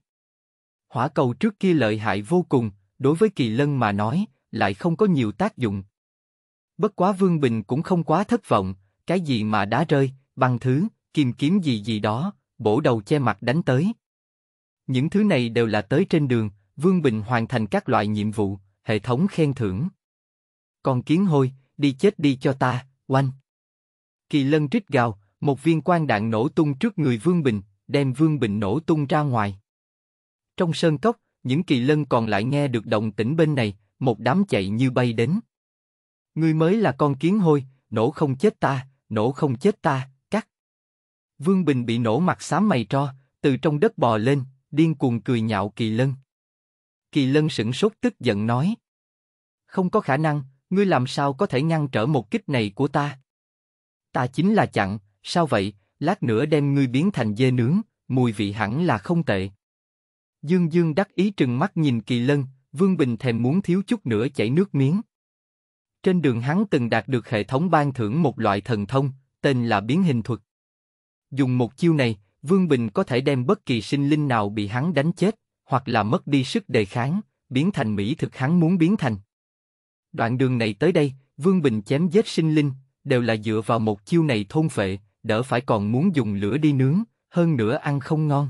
Hỏa cầu trước kia lợi hại vô cùng, đối với kỳ lân mà nói, lại không có nhiều tác dụng. Bất quá Vương Bình cũng không quá thất vọng, cái gì mà đá rơi, băng thứ, kim kiếm gì gì đó, bổ đầu che mặt đánh tới. Những thứ này đều là tới trên đường, Vương Bình hoàn thành các loại nhiệm vụ, hệ thống khen thưởng. Còn kiến hôi, đi chết đi cho ta, oanh. Kỳ lân trích gào, một viên quan đạn nổ tung trước người Vương Bình, đem Vương Bình nổ tung ra ngoài. Trong sơn cốc, những kỳ lân còn lại nghe được động tĩnh bên này, một đám chạy như bay đến. Ngươi mới là con kiến hôi, nổ không chết ta, nổ không chết ta, Vương Bình bị nổ mặt xám mày tro, từ trong đất bò lên, điên cuồng cười nhạo Kỳ Lân. Kỳ Lân sững sốt tức giận nói. Không có khả năng, ngươi làm sao có thể ngăn trở một kích này của ta? Ta chính là chặn, sao vậy, lát nữa đem ngươi biến thành dê nướng, mùi vị hẳn là không tệ. Dương Dương đắc ý trừng mắt nhìn Kỳ Lân, Vương Bình thèm muốn thiếu chút nữa chảy nước miếng. Trên đường hắn từng đạt được hệ thống ban thưởng một loại thần thông, tên là biến hình thuật. Dùng một chiêu này, Vương Bình có thể đem bất kỳ sinh linh nào bị hắn đánh chết, hoặc là mất đi sức đề kháng, biến thành mỹ thực hắn muốn biến thành. Đoạn đường này tới đây, Vương Bình chém giết sinh linh, đều là dựa vào một chiêu này thôn phệ, đỡ phải còn muốn dùng lửa đi nướng, hơn nữa ăn không ngon.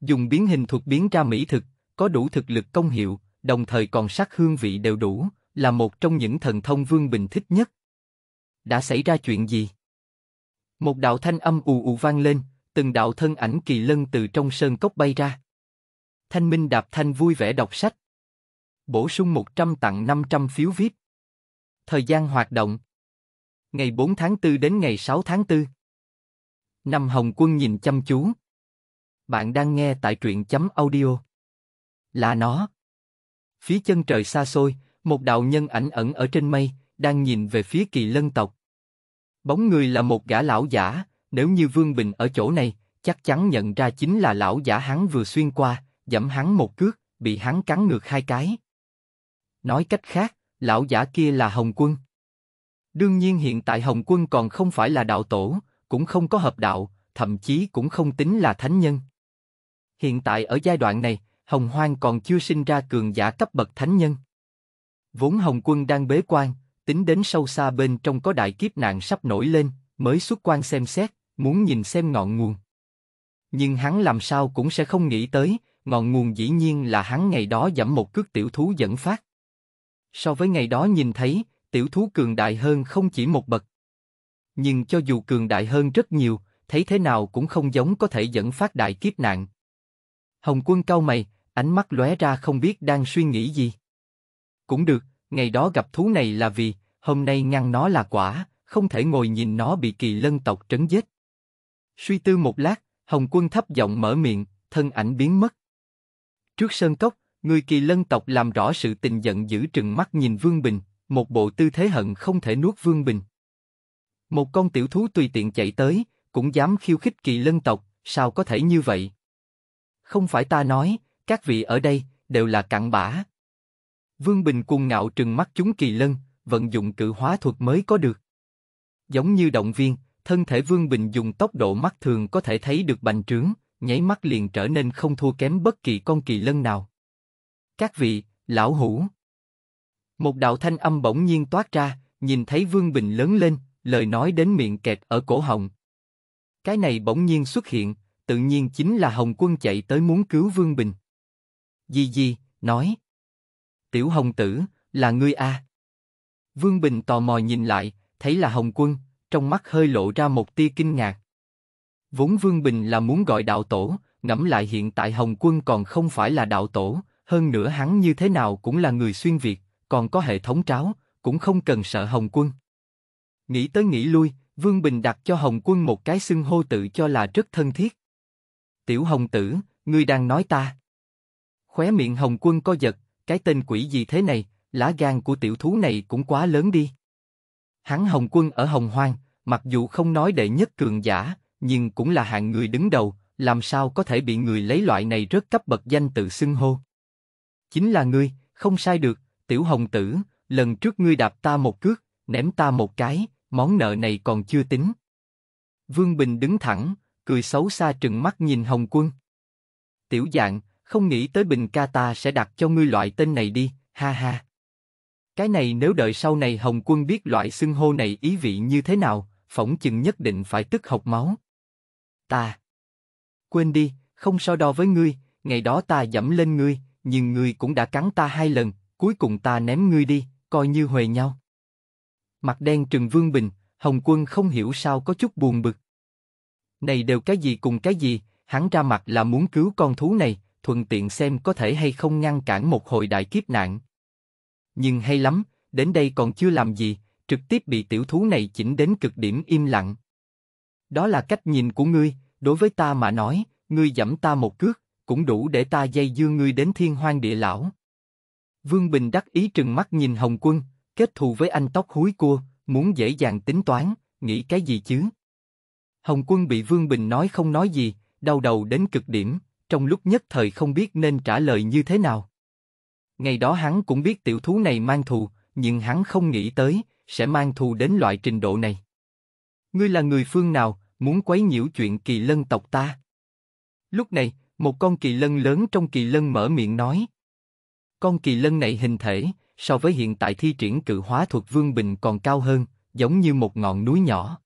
Dùng biến hình thuật biến ra mỹ thực, có đủ thực lực công hiệu, đồng thời còn sắc hương vị đều đủ, là một trong những thần thông Vương Bình thích nhất. Đã xảy ra chuyện gì? Một đạo thanh âm ù ù vang lên, từng đạo thân ảnh kỳ lân từ trong sơn cốc bay ra. Thanh Minh Đạp Thanh vui vẻ đọc sách. Bổ sung 100 tặng 500 phiếu VIP. Thời gian hoạt động. Ngày 4 tháng 4 đến ngày 6 tháng 4. Năm Hồng Quân nhìn chăm chú. Bạn đang nghe tại truyện chấm audio. Là nó. Phía chân trời xa xôi, một đạo nhân ảnh ẩn ở trên mây, đang nhìn về phía kỳ lân tộc. Bóng người là một gã lão giả, nếu như Vương Bình ở chỗ này, chắc chắn nhận ra chính là lão giả hắn vừa xuyên qua, dẫm hắn một cước, bị hắn cắn ngược hai cái. Nói cách khác, lão giả kia là Hồng Quân. Đương nhiên hiện tại Hồng Quân còn không phải là đạo tổ, cũng không có hợp đạo, thậm chí cũng không tính là thánh nhân. Hiện tại ở giai đoạn này, Hồng Hoang còn chưa sinh ra cường giả cấp bậc thánh nhân. Vốn Hồng Quân đang bế quan, tính đến sâu xa bên trong có đại kiếp nạn sắp nổi lên, mới xuất quan xem xét, muốn nhìn xem ngọn nguồn. Nhưng hắn làm sao cũng sẽ không nghĩ tới, ngọn nguồn dĩ nhiên là hắn ngày đó giảm một cước tiểu thú dẫn phát. So với ngày đó nhìn thấy, tiểu thú cường đại hơn không chỉ một bậc. Nhưng cho dù cường đại hơn rất nhiều, thấy thế nào cũng không giống có thể dẫn phát đại kiếp nạn. Hồng quân cao mày, ánh mắt lóe ra không biết đang suy nghĩ gì. Cũng được, ngày đó gặp thú này là vì, hôm nay ngăn nó là quả, không thể ngồi nhìn nó bị kỳ lân tộc trấn giết. Suy tư một lát, Hồng Quân thấp giọng mở miệng, thân ảnh biến mất. Trước sơn cốc, người kỳ lân tộc làm rõ sự tình giận dữ trừng mắt nhìn Vương Bình, một bộ tư thế hận không thể nuốt Vương Bình. Một con tiểu thú tùy tiện chạy tới, cũng dám khiêu khích kỳ lân tộc, sao có thể như vậy? Không phải ta nói, các vị ở đây, đều là cặn bã, Vương Bình cuồng ngạo trừng mắt chúng kỳ lân, vận dụng cự hóa thuật mới có được. Giống như động viên, thân thể Vương Bình dùng tốc độ mắt thường có thể thấy được bành trướng, nháy mắt liền trở nên không thua kém bất kỳ con kỳ lân nào. Các vị, lão hủ. Một đạo thanh âm bỗng nhiên toát ra, nhìn thấy Vương Bình lớn lên, lời nói đến miệng kẹt ở cổ họng. Cái này bỗng nhiên xuất hiện, tự nhiên chính là Hồng Quân chạy tới muốn cứu Vương Bình. Di Di, nói. Tiểu Hồng Tử, là ngươi a? À? Vương Bình tò mò nhìn lại, thấy là Hồng Quân, trong mắt hơi lộ ra một tia kinh ngạc. Vốn Vương Bình là muốn gọi đạo tổ, ngẫm lại hiện tại Hồng Quân còn không phải là đạo tổ, hơn nữa hắn như thế nào cũng là người xuyên việt, còn có hệ thống tráo, cũng không cần sợ Hồng Quân. Nghĩ tới nghĩ lui, Vương Bình đặt cho Hồng Quân một cái xưng hô tự cho là rất thân thiết. Tiểu Hồng Tử, ngươi đang nói ta. Khóe miệng Hồng Quân co giật, cái tên quỷ gì thế này, lá gan của tiểu thú này cũng quá lớn đi. Hắn Hồng Quân ở Hồng Hoang, mặc dù không nói đệ nhất cường giả, nhưng cũng là hạng người đứng đầu, làm sao có thể bị người lấy loại này rất cấp bậc danh tự xưng hô. Chính là ngươi, không sai được, tiểu hồng tử, lần trước ngươi đạp ta một cước, ném ta một cái, món nợ này còn chưa tính. Vương Bình đứng thẳng, cười xấu xa trừng mắt nhìn Hồng Quân. Tiểu dạng, không nghĩ tới Bình ca ta sẽ đặt cho ngươi loại tên này đi, ha ha. Cái này nếu đợi sau này Hồng Quân biết loại xưng hô này ý vị như thế nào, phỏng chừng nhất định phải tức học máu. Ta. Quên đi, không so đo với ngươi, ngày đó ta dẫm lên ngươi, nhưng ngươi cũng đã cắn ta hai lần, cuối cùng ta ném ngươi đi, coi như huề nhau. Mặt đen trừng Vương Bình, Hồng Quân không hiểu sao có chút buồn bực. Này đều cái gì cùng cái gì, hắn ra mặt là muốn cứu con thú này, thuận tiện xem có thể hay không ngăn cản một hồi đại kiếp nạn. Nhưng hay lắm, đến đây còn chưa làm gì, trực tiếp bị tiểu thú này chỉnh đến cực điểm im lặng. Đó là cách nhìn của ngươi, đối với ta mà nói, ngươi dẫm ta một cước, cũng đủ để ta dây dưa ngươi đến thiên hoang địa lão. Vương Bình đắc ý trừng mắt nhìn Hồng Quân, kết thù với anh tóc húi cua, muốn dễ dàng tính toán, nghĩ cái gì chứ? Hồng Quân bị Vương Bình nói không nói gì, đau đầu đến cực điểm, trong lúc nhất thời không biết nên trả lời như thế nào. Ngày đó hắn cũng biết tiểu thú này mang thù, nhưng hắn không nghĩ tới, sẽ mang thù đến loại trình độ này. Ngươi là người phương nào, muốn quấy nhiễu chuyện kỳ lân tộc ta? Lúc này, một con kỳ lân lớn trong kỳ lân mở miệng nói. Con kỳ lân này hình thể, so với hiện tại thi triển cự hóa thuật Vương Bình còn cao hơn, giống như một ngọn núi nhỏ.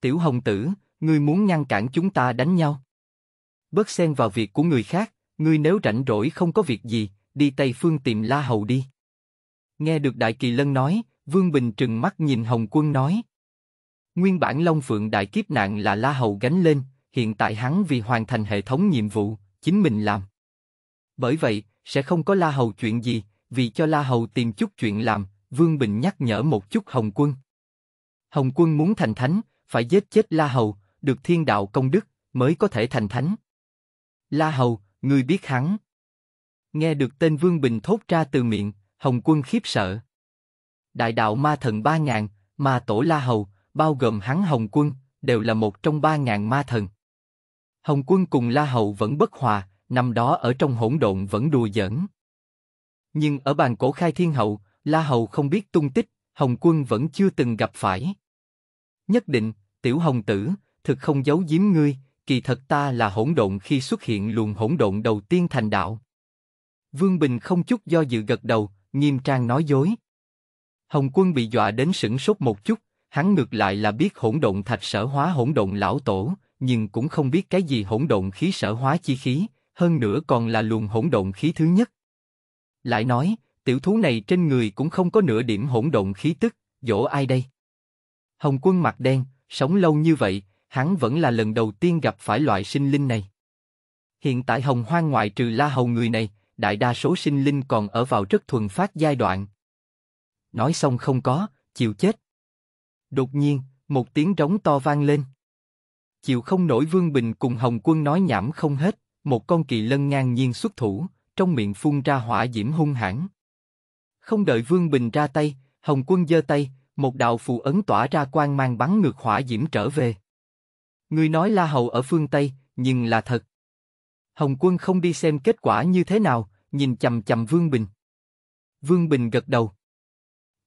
Tiểu Hồng Tử, ngươi muốn ngăn cản chúng ta đánh nhau? Bớt xen vào việc của người khác, ngươi nếu rảnh rỗi không có việc gì, đi Tây Phương tìm La Hầu đi. Nghe được Đại Kỳ Lân nói, Vương Bình trừng mắt nhìn Hồng Quân nói. Nguyên bản Long Phượng Đại Kiếp Nạn là La Hầu gánh lên, hiện tại hắn vì hoàn thành hệ thống nhiệm vụ, chính mình làm. Bởi vậy, sẽ không có La Hầu chuyện gì, vì cho La Hầu tìm chút chuyện làm, Vương Bình nhắc nhở một chút Hồng Quân. Hồng Quân muốn thành thánh, phải giết chết La Hầu, được thiên đạo công đức, mới có thể thành thánh. La Hầu, ngươi biết hắn. Nghe được tên Vương Bình thốt ra từ miệng, Hồng Quân khiếp sợ. Đại đạo ma thần ba ngàn, ma tổ La Hầu, bao gồm hắn Hồng Quân, đều là một trong ba ngàn ma thần. Hồng Quân cùng La Hầu vẫn bất hòa, năm đó ở trong hỗn độn vẫn đùa giỡn. Nhưng ở bàn cổ khai thiên hậu, La Hầu không biết tung tích, Hồng Quân vẫn chưa từng gặp phải. Nhất định, tiểu Hồng Tử, thực không giấu giếm ngươi, kỳ thật ta là hỗn độn khi xuất hiện luồng hỗn độn đầu tiên thành đạo. Vương Bình không chút do dự gật đầu, nghiêm trang nói dối. Hồng Quân bị dọa đến sững sốt một chút, hắn ngược lại là biết hỗn độn thạch sở hóa hỗn độn lão tổ, nhưng cũng không biết cái gì hỗn độn khí sở hóa chi khí, hơn nữa còn là luồng hỗn độn khí thứ nhất. Lại nói, tiểu thú này trên người cũng không có nửa điểm hỗn độn khí tức, dỗ ai đây? Hồng Quân mặt đen, sống lâu như vậy, hắn vẫn là lần đầu tiên gặp phải loại sinh linh này. Hiện tại hồng hoang ngoại trừ la hầu người này, đại đa số sinh linh còn ở vào rất thuần phát giai đoạn. Nói xong không có, chịu chết. Đột nhiên, một tiếng rống to vang lên. Chịu không nổi Vương Bình cùng Hồng Quân nói nhảm không hết, một con kỳ lân ngang nhiên xuất thủ, trong miệng phun ra hỏa diễm hung hãn. Không đợi Vương Bình ra tay, Hồng Quân giơ tay, một đạo phù ấn tỏa ra quang mang bắn ngược hỏa diễm trở về. Ngươi nói La Hầu ở phương Tây, nhưng là thật. Hồng quân không đi xem kết quả như thế nào, nhìn chầm chầm Vương Bình. Vương Bình gật đầu.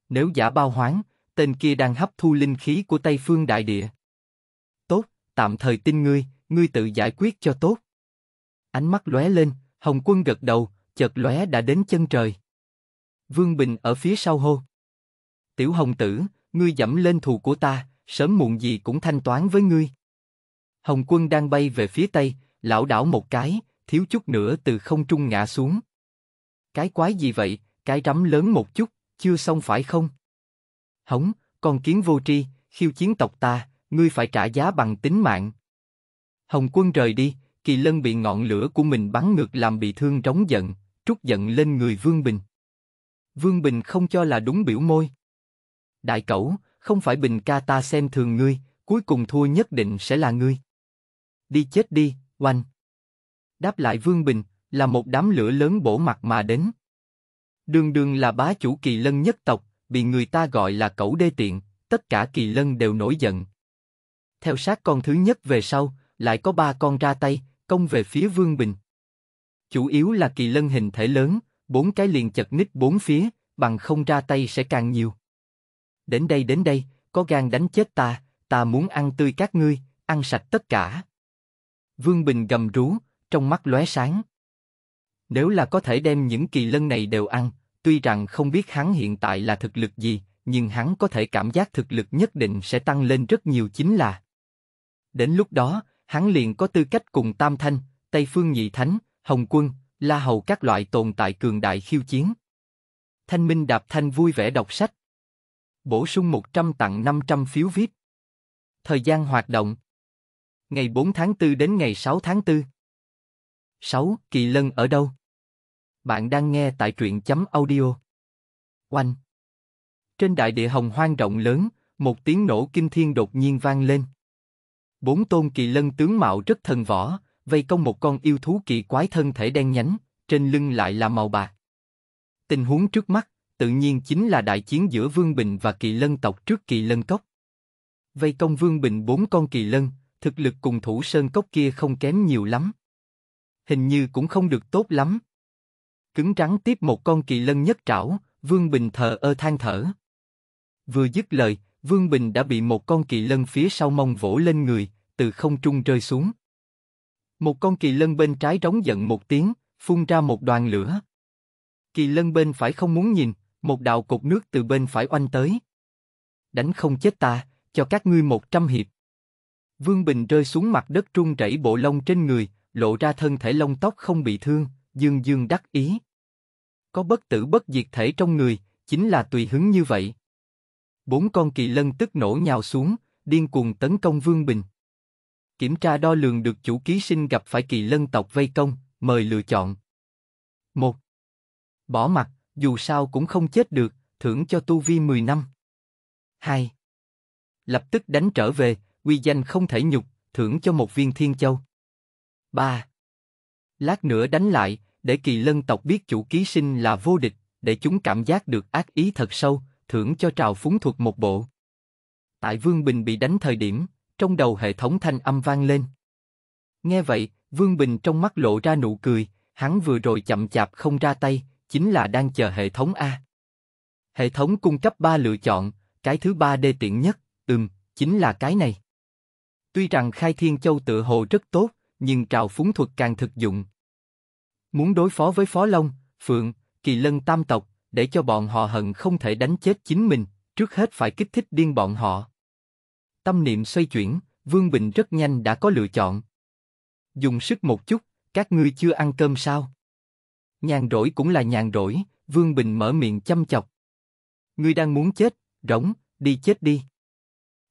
Nếu giả bao hoáng, tên kia đang hấp thu linh khí của Tây Phương Đại Địa. Tốt, tạm thời tin ngươi, ngươi tự giải quyết cho tốt. Ánh mắt lóe lên, Hồng quân gật đầu, chợt lóe đã đến chân trời. Vương Bình ở phía sau hô. Tiểu Hồng Tử, ngươi dẫm lên thù của ta, sớm muộn gì cũng thanh toán với ngươi. Hồng quân đang bay về phía tây, lão đảo một cái, thiếu chút nữa từ không trung ngã xuống. Cái quái gì vậy, cái rắm lớn một chút, chưa xong phải không? Hống, con kiến vô tri, khiêu chiến tộc ta, ngươi phải trả giá bằng tính mạng. Hồng quân rời đi, kỳ lân bị ngọn lửa của mình bắn ngược làm bị thương trống giận, trút giận lên người Vương Bình. Vương Bình không cho là đúng biểu môi. Đại cẩu, không phải Bình ca ta xem thường ngươi, cuối cùng thua nhất định sẽ là ngươi đi chết đi, oanh. Đáp lại Vương Bình, là một đám lửa lớn bổ mặt mà đến. Đường đường là bá chủ kỳ lân nhất tộc, bị người ta gọi là cẩu đê tiện, tất cả kỳ lân đều nổi giận. Theo sát con thứ nhất về sau, lại có ba con ra tay, công về phía Vương Bình. Chủ yếu là kỳ lân hình thể lớn, bốn cái liền chật ních bốn phía, bằng không ra tay sẽ càng nhiều. Đến đây đến đây, có gan đánh chết ta, ta muốn ăn tươi các ngươi, ăn sạch tất cả. Vương Bình gầm rú, trong mắt lóe sáng. Nếu là có thể đem những kỳ lân này đều ăn, tuy rằng không biết hắn hiện tại là thực lực gì, nhưng hắn có thể cảm giác thực lực nhất định sẽ tăng lên rất nhiều chính là. Đến lúc đó, hắn liền có tư cách cùng Tam Thanh, Tây Phương Nhị Thánh, Hồng Quân, La Hầu các loại tồn tại cường đại khiêu chiến. Thanh Minh Đạp Thanh vui vẻ đọc sách. Bổ sung 100 tặng 500 phiếu viết Thời gian hoạt động ngày 4 tháng 4 đến ngày 6 tháng 4. 6. Kỳ Lân ở đâu? Bạn đang nghe tại truyện chấm audio. Oanh. Trên đại địa hồng hoang rộng lớn, một tiếng nổ kinh thiên đột nhiên vang lên. Bốn tôn kỳ lân tướng mạo rất thần võ, vây công một con yêu thú kỳ quái thân thể đen nhánh, trên lưng lại là màu bạc. Tình huống trước mắt, tự nhiên chính là đại chiến giữa Vương Bình và kỳ lân tộc trước kỳ lân cốc. Vây công Vương Bình bốn con kỳ lân, thực lực cùng thủ sơn cốc kia không kém nhiều lắm. Hình như cũng không được tốt lắm. Cứng rắn tiếp một con kỳ lân nhất trảo, Vương Bình thờ ơ than thở. Vừa dứt lời, Vương Bình đã bị một con kỳ lân phía sau mông vỗ lên người, từ không trung rơi xuống. Một con kỳ lân bên trái rống giận một tiếng, phun ra một đoàn lửa. Kỳ lân bên phải không muốn nhìn, một đạo cột nước từ bên phải oanh tới. Đánh không chết ta, cho các ngươi một trăm hiệp. Vương Bình rơi xuống mặt đất trung rẩy bộ lông trên người, lộ ra thân thể lông tóc không bị thương, dương dương đắc ý. Có bất tử bất diệt thể trong người, chính là tùy hứng như vậy. Bốn con kỳ lân tức nổ nhào xuống, điên cuồng tấn công Vương Bình. Kiểm tra đo lường được chủ ký sinh gặp phải kỳ lân tộc vây công, mời lựa chọn. một Bỏ mặt, dù sao cũng không chết được, thưởng cho tu vi 10 năm. 2. Lập tức đánh trở về, uy danh không thể nhục, thưởng cho một viên thiên châu. 3. Lát nữa đánh lại, để kỳ lân tộc biết chủ ký sinh là vô địch, để chúng cảm giác được ác ý thật sâu, thưởng cho trào phúng thuật một bộ. Tại Vương Bình bị đánh thời điểm, trong đầu hệ thống thanh âm vang lên. Nghe vậy, Vương Bình trong mắt lộ ra nụ cười, hắn vừa rồi chậm chạp không ra tay, chính là đang chờ hệ thống A. Hệ thống cung cấp ba lựa chọn, cái thứ ba đê tiện nhất, ừm, chính là cái này. Tuy rằng khai thiên châu tự hồ rất tốt, nhưng trào phúng thuật càng thực dụng. Muốn đối phó với Phó Long, Phượng, Kỳ Lân tam tộc, để cho bọn họ hận không thể đánh chết chính mình, trước hết phải kích thích điên bọn họ. Tâm niệm xoay chuyển, Vương Bình rất nhanh đã có lựa chọn. Dùng sức một chút, các ngươi chưa ăn cơm sao? Nhàn rỗi cũng là nhàn rỗi, Vương Bình mở miệng chăm chọc. Ngươi đang muốn chết, rỗng, đi chết đi.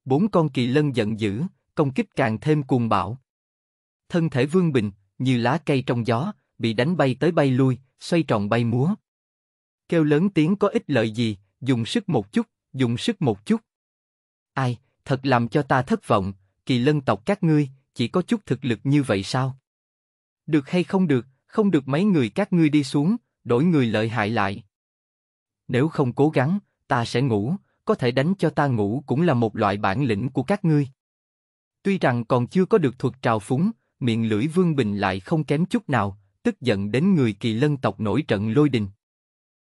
Bốn con kỳ lân giận dữ, công kích càng thêm cuồng bạo. Thân thể Vương Bình, như lá cây trong gió, bị đánh bay tới bay lui, xoay tròn bay múa. Kêu lớn tiếng có ích lợi gì, dùng sức một chút, dùng sức một chút. Ai, thật làm cho ta thất vọng, kỳ lân tộc các ngươi, chỉ có chút thực lực như vậy sao? Được hay không được, không được mấy người các ngươi đi xuống, đổi người lợi hại lại. Nếu không cố gắng, ta sẽ ngủ, có thể đánh cho ta ngủ cũng là một loại bản lĩnh của các ngươi. Tuy rằng còn chưa có được thuật trào phúng, miệng lưỡi Vương Bình lại không kém chút nào, tức giận đến người kỳ lân tộc nổi trận lôi đình.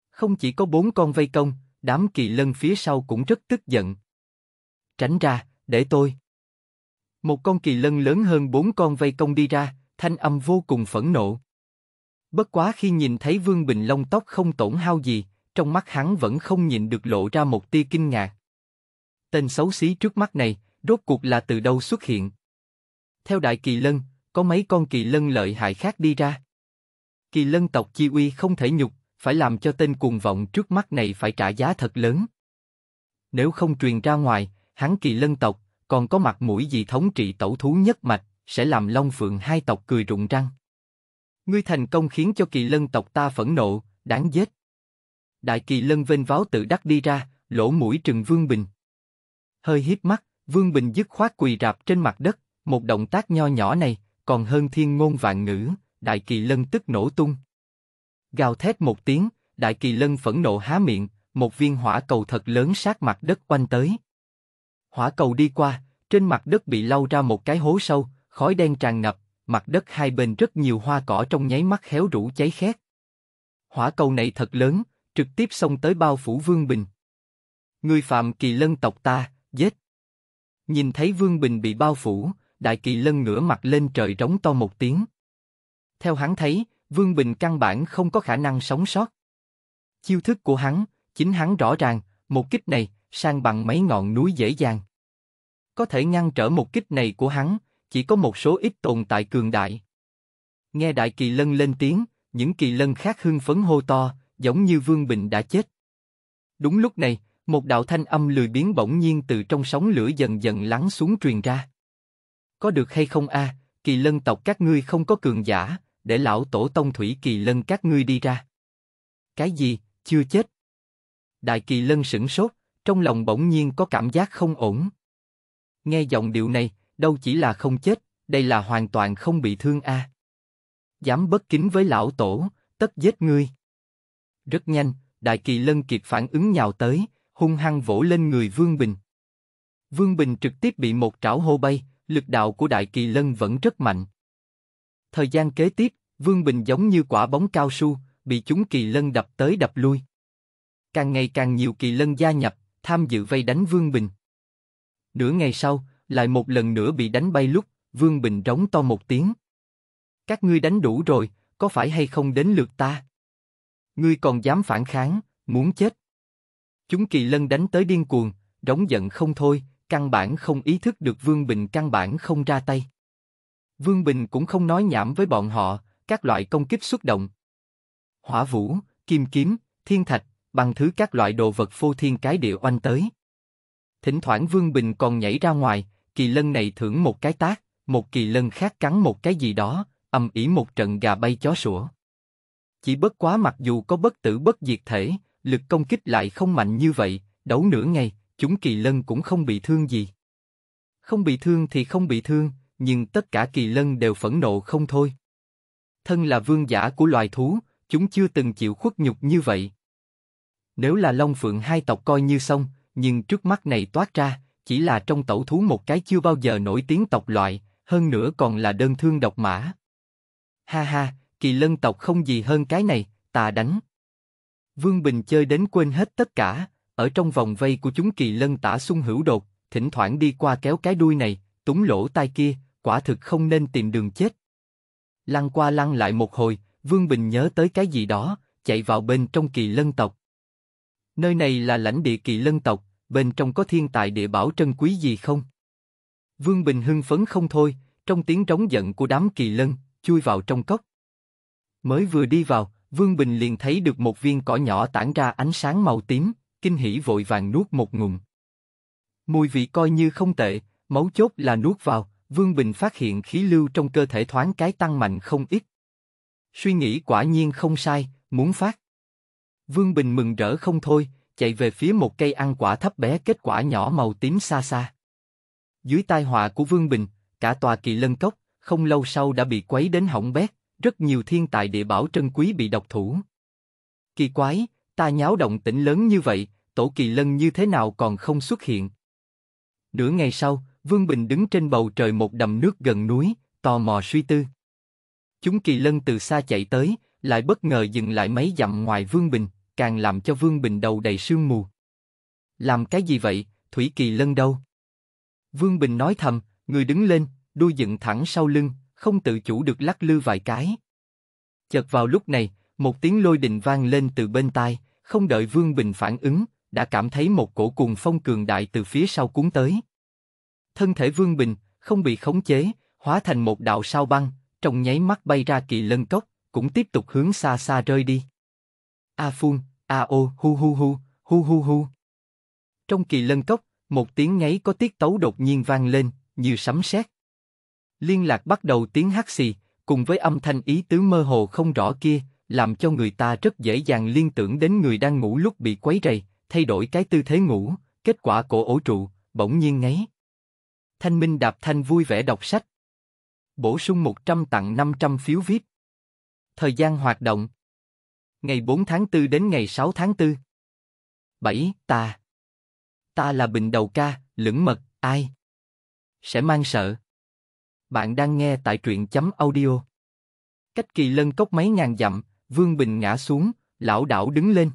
Không chỉ có bốn con vây công, đám kỳ lân phía sau cũng rất tức giận. Tránh ra, để tôi. Một con kỳ lân lớn hơn bốn con vây công đi ra, thanh âm vô cùng phẫn nộ. Bất quá khi nhìn thấy Vương Bình lông tóc không tổn hao gì, trong mắt hắn vẫn không nhìn được lộ ra một tia kinh ngạc. Tên xấu xí trước mắt này, rốt cuộc là từ đâu xuất hiện. Theo đại kỳ lân, có mấy con kỳ lân lợi hại khác đi ra. Kỳ lân tộc chi uy không thể nhục, phải làm cho tên cuồng vọng trước mắt này phải trả giá thật lớn. Nếu không truyền ra ngoài, hắn kỳ lân tộc, còn có mặt mũi gì thống trị tẩu thú nhất mạch, sẽ làm long phượng hai tộc cười rụng răng. Ngươi thành công khiến cho kỳ lân tộc ta phẫn nộ, đáng giết. Đại kỳ lân vênh váo tự đắc đi ra, lỗ mũi trừng vương bình. Hơi hít mắt, Vương Bình dứt khoát quỳ rạp trên mặt đất, một động tác nho nhỏ này, còn hơn thiên ngôn vạn ngữ, đại kỳ lân tức nổ tung. Gào thét một tiếng, đại kỳ lân phẫn nộ há miệng, một viên hỏa cầu thật lớn sát mặt đất quanh tới. Hỏa cầu đi qua, trên mặt đất bị lau ra một cái hố sâu, khói đen tràn ngập, mặt đất hai bên rất nhiều hoa cỏ trong nháy mắt héo rũ cháy khét. Hỏa cầu này thật lớn, trực tiếp xông tới bao phủ Vương Bình. Người phạm kỳ lân tộc ta, giết! Nhìn thấy Vương Bình bị bao phủ, Đại Kỳ Lân ngửa mặt lên trời rống to một tiếng. Theo hắn thấy, Vương Bình căn bản không có khả năng sống sót. Chiêu thức của hắn, chính hắn rõ ràng, một kích này, sang bằng mấy ngọn núi dễ dàng. Có thể ngăn trở một kích này của hắn, chỉ có một số ít tồn tại cường đại. Nghe Đại Kỳ Lân lên tiếng, những Kỳ Lân khác hưng phấn hô to, giống như Vương Bình đã chết. Đúng lúc này, một đạo thanh âm lười biến bỗng nhiên từ trong sóng lửa dần dần lắng xuống truyền ra. Có được hay không a? kỳ lân tộc các ngươi không có cường giả, để lão tổ tông thủy kỳ lân các ngươi đi ra. Cái gì? Chưa chết? Đại kỳ lân sững sốt, trong lòng bỗng nhiên có cảm giác không ổn. Nghe giọng điệu này, đâu chỉ là không chết, đây là hoàn toàn không bị thương a. Dám bất kính với lão tổ, tất giết ngươi. Rất nhanh, đại kỳ lân kịp phản ứng nhào tới, hung hăng vỗ lên người Vương Bình. Vương Bình trực tiếp bị một trảo hô bay, lực đạo của Đại Kỳ Lân vẫn rất mạnh. Thời gian kế tiếp, Vương Bình giống như quả bóng cao su, bị chúng Kỳ Lân đập tới đập lui. Càng ngày càng nhiều Kỳ Lân gia nhập, tham dự vây đánh Vương Bình. Nửa ngày sau, lại một lần nữa bị đánh bay lúc, Vương Bình rống to một tiếng. Các ngươi đánh đủ rồi, có phải hay không đến lượt ta? Ngươi còn dám phản kháng, muốn chết. Chúng kỳ lân đánh tới điên cuồng, rống giận không thôi, căn bản không ý thức được Vương Bình căn bản không ra tay. Vương Bình cũng không nói nhảm với bọn họ, các loại công kích xuất động. Hỏa vũ, kim kiếm, thiên thạch, bằng thứ các loại đồ vật phô thiên cái địa oanh tới. Thỉnh thoảng Vương Bình còn nhảy ra ngoài, kỳ lân này thưởng một cái tác, một kỳ lân khác cắn một cái gì đó, âm ỉ một trận gà bay chó sủa. Chỉ bất quá mặc dù có bất tử bất diệt thể, lực công kích lại không mạnh như vậy, đấu nửa ngày, chúng kỳ lân cũng không bị thương gì. Không bị thương thì không bị thương, nhưng tất cả kỳ lân đều phẫn nộ không thôi. Thân là vương giả của loài thú, chúng chưa từng chịu khuất nhục như vậy. Nếu là Long Phượng hai tộc coi như xong, nhưng trước mắt này toát ra, chỉ là trong tẩu thú một cái chưa bao giờ nổi tiếng tộc loại, hơn nữa còn là đơn thương độc mã. Ha ha, kỳ lân tộc không gì hơn cái này, ta đánh. Vương Bình chơi đến quên hết tất cả, ở trong vòng vây của chúng kỳ lân tả xung hữu đột, thỉnh thoảng đi qua kéo cái đuôi này, túng lỗ tai kia, quả thực không nên tìm đường chết. Lăn qua lăn lại một hồi, Vương Bình nhớ tới cái gì đó, chạy vào bên trong kỳ lân tộc. Nơi này là lãnh địa kỳ lân tộc, bên trong có thiên tài địa bảo trân quý gì không? Vương Bình hưng phấn không thôi, trong tiếng trống giận của đám kỳ lân, chui vào trong cốc. Mới vừa đi vào, Vương Bình liền thấy được một viên cỏ nhỏ tản ra ánh sáng màu tím, kinh hỉ vội vàng nuốt một ngụm. Mùi vị coi như không tệ, mấu chốt là nuốt vào, Vương Bình phát hiện khí lưu trong cơ thể thoáng cái tăng mạnh không ít. Suy nghĩ quả nhiên không sai, muốn phát. Vương Bình mừng rỡ không thôi, chạy về phía một cây ăn quả thấp bé kết quả nhỏ màu tím xa xa. Dưới tai họa của Vương Bình, cả tòa kỳ lân cốc, không lâu sau đã bị quấy đến hỏng bét, rất nhiều thiên tài địa bảo trân quý bị độc thủ. Kỳ quái, ta nháo động tĩnh lớn như vậy, tổ kỳ lân như thế nào còn không xuất hiện? Nửa ngày sau, Vương Bình đứng trên bầu trời một đầm nước gần núi, tò mò suy tư. Chúng kỳ lân từ xa chạy tới, lại bất ngờ dừng lại mấy dặm ngoài Vương Bình, càng làm cho Vương Bình đầu đầy sương mù. Làm cái gì vậy, Thủy Kỳ Lân đâu? Vương Bình nói thầm, người đứng lên, đuôi dựng thẳng sau lưng, không tự chủ được lắc lư vài cái. Chợt vào lúc này, một tiếng lôi đình vang lên từ bên tai, không đợi Vương Bình phản ứng, đã cảm thấy một cổ cuồng phong cường đại từ phía sau cuốn tới. Thân thể Vương Bình không bị khống chế, hóa thành một đạo sao băng, trong nháy mắt bay ra kỳ lân cốc, cũng tiếp tục hướng xa xa rơi đi. A phun, a ô, hu hu hu, hu hu hu. Trong kỳ lân cốc, một tiếng ngáy có tiết tấu đột nhiên vang lên, như sấm sét. Liên lạc bắt đầu tiếng hát xì, cùng với âm thanh ý tứ mơ hồ không rõ kia, làm cho người ta rất dễ dàng liên tưởng đến người đang ngủ lúc bị quấy rầy, thay đổi cái tư thế ngủ, kết quả cổ ổ trụ, bỗng nhiên ngáy. Thanh Minh đạp thanh vui vẻ đọc sách. Bổ sung 100 tặng 500 phiếu VIP. Thời gian hoạt động. Ngày 4 tháng 4 đến ngày 6 tháng 4. 7. Ta. Ta là bình đầu ca, lửng mật, ai? Sẽ mang sợ. Bạn đang nghe tại truyện chấm audio. Cách kỳ lân cốc mấy ngàn dặm, Vương Bình ngã xuống, lão đảo đứng lên.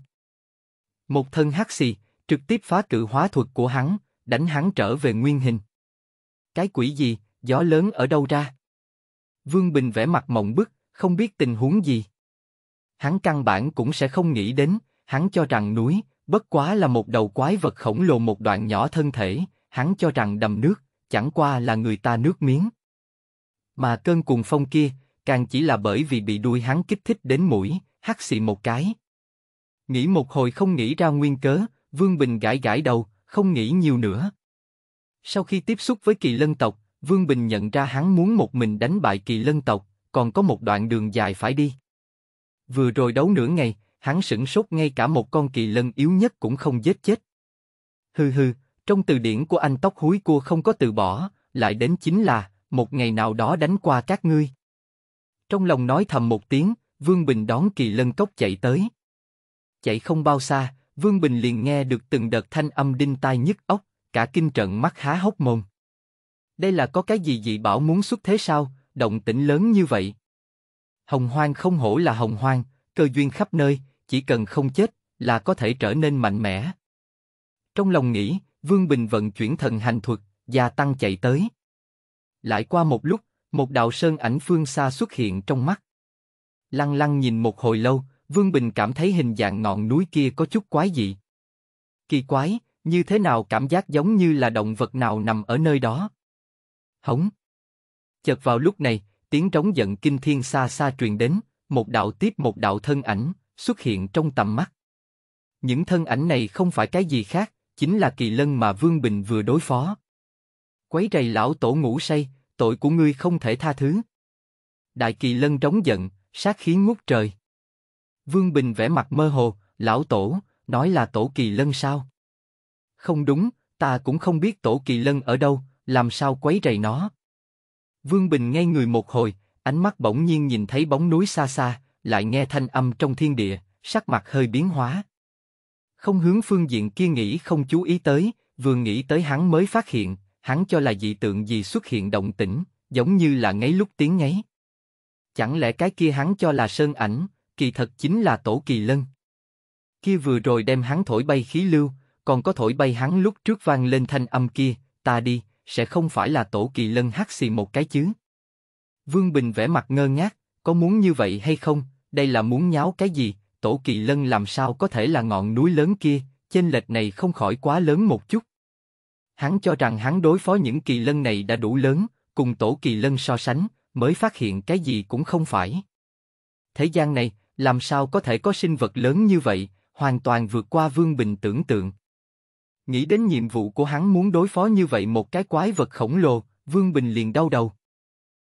Một thân hắc xì, trực tiếp phá cự hóa thuật của hắn, đánh hắn trở về nguyên hình. Cái quỷ gì, gió lớn ở đâu ra? Vương Bình vẻ mặt mộng bức, không biết tình huống gì. Hắn căn bản cũng sẽ không nghĩ đến, hắn cho rằng núi, bất quá là một đầu quái vật khổng lồ một đoạn nhỏ thân thể, hắn cho rằng đầm nước, chẳng qua là người ta nước miếng. Mà cơn cuồng phong kia, càng chỉ là bởi vì bị đuôi hắn kích thích đến mũi, hắt xì một cái. Nghĩ một hồi không nghĩ ra nguyên cớ, Vương Bình gãi gãi đầu, không nghĩ nhiều nữa. Sau khi tiếp xúc với kỳ lân tộc, Vương Bình nhận ra hắn muốn một mình đánh bại kỳ lân tộc, còn có một đoạn đường dài phải đi. Vừa rồi đấu nửa ngày, hắn sững sốt ngay cả một con kỳ lân yếu nhất cũng không giết chết. Hừ hừ, trong từ điển của anh tóc húi cua không có từ bỏ, lại đến chính là một ngày nào đó đánh qua các ngươi. Trong lòng nói thầm một tiếng, Vương Bình đón kỳ lân cốc chạy tới. Chạy không bao xa, Vương Bình liền nghe được từng đợt thanh âm đinh tai nhức óc, cả kinh trận mắt há hốc mồm. Đây là có cái gì dị bảo muốn xuất thế sao, động tĩnh lớn như vậy. Hồng hoang không hổ là hồng hoang, cơ duyên khắp nơi, chỉ cần không chết, là có thể trở nên mạnh mẽ. Trong lòng nghĩ, Vương Bình vận chuyển thần hành thuật, gia tăng chạy tới. Lại qua một lúc, một đạo sơn ảnh phương xa xuất hiện trong mắt. Lăng lăng nhìn một hồi lâu, Vương Bình cảm thấy hình dạng ngọn núi kia có chút quái dị. Kỳ quái, như thế nào cảm giác giống như là động vật nào nằm ở nơi đó. Hống. Chợt vào lúc này, tiếng trống giận kinh thiên xa xa truyền đến, một đạo tiếp một đạo thân ảnh, xuất hiện trong tầm mắt. Những thân ảnh này không phải cái gì khác, chính là kỳ lân mà Vương Bình vừa đối phó quấy rầy lão tổ ngủ say, tội của ngươi không thể tha thứ. Đại kỳ lân trống giận, sát khí ngút trời. Vương Bình vẻ mặt mơ hồ, lão tổ, nói là tổ kỳ lân sao? Không đúng, ta cũng không biết tổ kỳ lân ở đâu, làm sao quấy rầy nó. Vương Bình ngay người một hồi, ánh mắt bỗng nhiên nhìn thấy bóng núi xa xa, lại nghe thanh âm trong thiên địa, sắc mặt hơi biến hóa. Không hướng phương diện kia nghĩ không chú ý tới, vừa nghĩ tới hắn mới phát hiện, hắn cho là dị tượng gì xuất hiện động tĩnh, giống như là ngáy lúc tiếng ngáy. Chẳng lẽ cái kia hắn cho là sơn ảnh, kỳ thật chính là tổ kỳ lân. Kia vừa rồi đem hắn thổi bay khí lưu, còn có thổi bay hắn lúc trước vang lên thanh âm kia, ta đi, sẽ không phải là tổ kỳ lân hắc xì một cái chứ. Vương Bình vẻ mặt ngơ ngác, có muốn như vậy hay không, đây là muốn nháo cái gì, tổ kỳ lân làm sao có thể là ngọn núi lớn kia, chênh lệch này không khỏi quá lớn một chút. Hắn cho rằng hắn đối phó những kỳ lân này đã đủ lớn, cùng tổ kỳ lân so sánh, mới phát hiện cái gì cũng không phải. Thế gian này, làm sao có thể có sinh vật lớn như vậy, hoàn toàn vượt qua Vương Bình tưởng tượng. Nghĩ đến nhiệm vụ của hắn muốn đối phó như vậy một cái quái vật khổng lồ, Vương Bình liền đau đầu.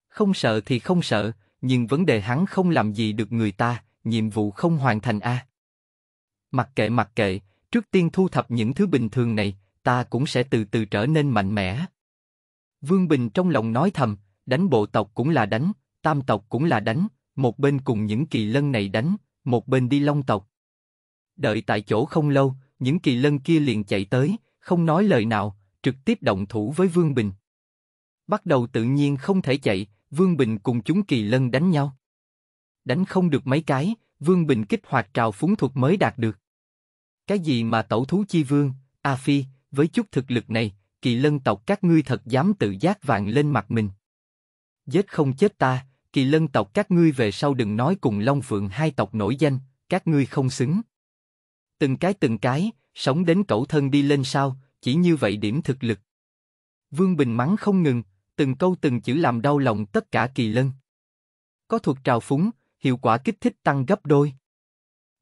Không sợ thì không sợ, nhưng vấn đề hắn không làm gì được người ta, nhiệm vụ không hoàn thành a. À. Mặc kệ mặc kệ, trước tiên thu thập những thứ bình thường này, ta cũng sẽ từ từ trở nên mạnh mẽ. Vương Bình trong lòng nói thầm, đánh bộ tộc cũng là đánh, tam tộc cũng là đánh, một bên cùng những kỳ lân này đánh, một bên đi long tộc. Đợi tại chỗ không lâu, những kỳ lân kia liền chạy tới, không nói lời nào, trực tiếp động thủ với Vương Bình. Bắt đầu tự nhiên không thể chạy, Vương Bình cùng chúng kỳ lân đánh nhau. Đánh không được mấy cái, Vương Bình kích hoạt trào phúng thuật mới đạt được. Cái gì mà tẩu thú chi vương, A Phi, với chút thực lực này, kỳ lân tộc các ngươi thật dám tự giác vàng lên mặt mình. Giết không chết ta, kỳ lân tộc các ngươi về sau đừng nói cùng Long Phượng hai tộc nổi danh, các ngươi không xứng. Từng cái từng cái, sống đến cẩu thân đi lên sao, chỉ như vậy điểm thực lực. Vương Bình mắng không ngừng, từng câu từng chữ làm đau lòng tất cả kỳ lân. Có thuật trào phúng, hiệu quả kích thích tăng gấp đôi.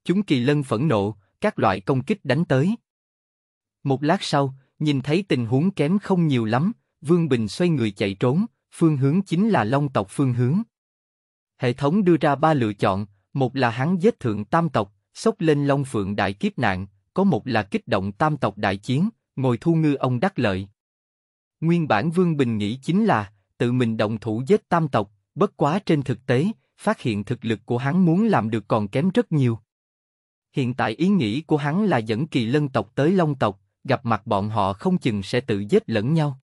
Chúng kỳ lân phẫn nộ, các loại công kích đánh tới. Một lát sau, nhìn thấy tình huống kém không nhiều lắm, Vương Bình xoay người chạy trốn, phương hướng chính là Long tộc phương hướng. Hệ thống đưa ra ba lựa chọn, một là hắn giết thượng tam tộc, sốc lên Long Phượng đại kiếp nạn, có một là kích động tam tộc đại chiến, ngồi thu ngư ông đắc lợi. Nguyên bản Vương Bình nghĩ chính là tự mình động thủ giết tam tộc, bất quá trên thực tế, phát hiện thực lực của hắn muốn làm được còn kém rất nhiều. Hiện tại ý nghĩ của hắn là dẫn kỳ lân tộc tới Long tộc, gặp mặt bọn họ không chừng sẽ tự giết lẫn nhau.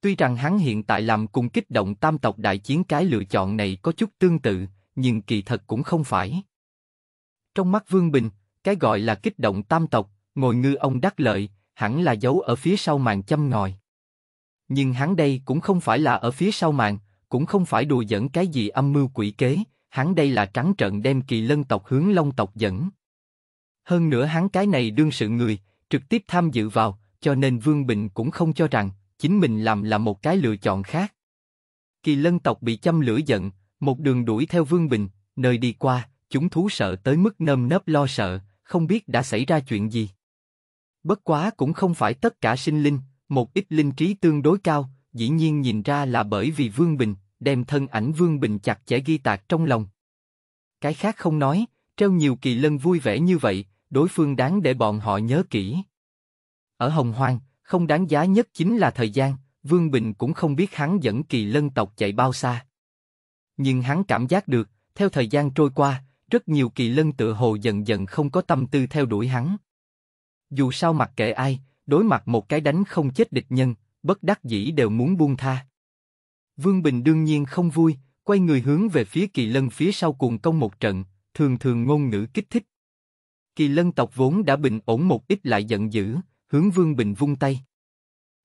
Tuy rằng hắn hiện tại làm cùng kích động tam tộc đại chiến cái lựa chọn này có chút tương tự, nhưng kỳ thật cũng không phải. Trong mắt Vương Bình, cái gọi là kích động tam tộc, ngồi ngư ông đắc lợi, hẳn là giấu ở phía sau màn châm ngòi. Nhưng hắn đây cũng không phải là ở phía sau màn, cũng không phải đùa dẫn cái gì âm mưu quỷ kế, hắn đây là trắng trận đem kỳ lân tộc hướng long tộc dẫn. Hơn nữa hắn cái này đương sự người, trực tiếp tham dự vào, cho nên Vương Bình cũng không cho rằng chính mình làm là một cái lựa chọn khác. Kỳ lân tộc bị châm lửa giận, một đường đuổi theo Vương Bình, nơi đi qua, chúng thú sợ tới mức nơm nớp lo sợ, không biết đã xảy ra chuyện gì. Bất quá cũng không phải tất cả sinh linh, một ít linh trí tương đối cao, dĩ nhiên nhìn ra là bởi vì Vương Bình, đem thân ảnh Vương Bình chặt chẽ ghi tạc trong lòng. Cái khác không nói, treo nhiều kỳ lân vui vẻ như vậy, đối phương đáng để bọn họ nhớ kỹ. Ở Hồng Hoang, không đáng giá nhất chính là thời gian, Vương Bình cũng không biết hắn dẫn kỳ lân tộc chạy bao xa. Nhưng hắn cảm giác được, theo thời gian trôi qua, rất nhiều kỳ lân tựa hồ dần dần không có tâm tư theo đuổi hắn. Dù sao mặc kệ ai, đối mặt một cái đánh không chết địch nhân, bất đắc dĩ đều muốn buông tha. Vương Bình đương nhiên không vui, quay người hướng về phía kỳ lân phía sau cuồng công một trận, thường thường ngôn ngữ kích thích. Kỳ lân tộc vốn đã bình ổn một ít lại giận dữ, hướng Vương Bình vung tay.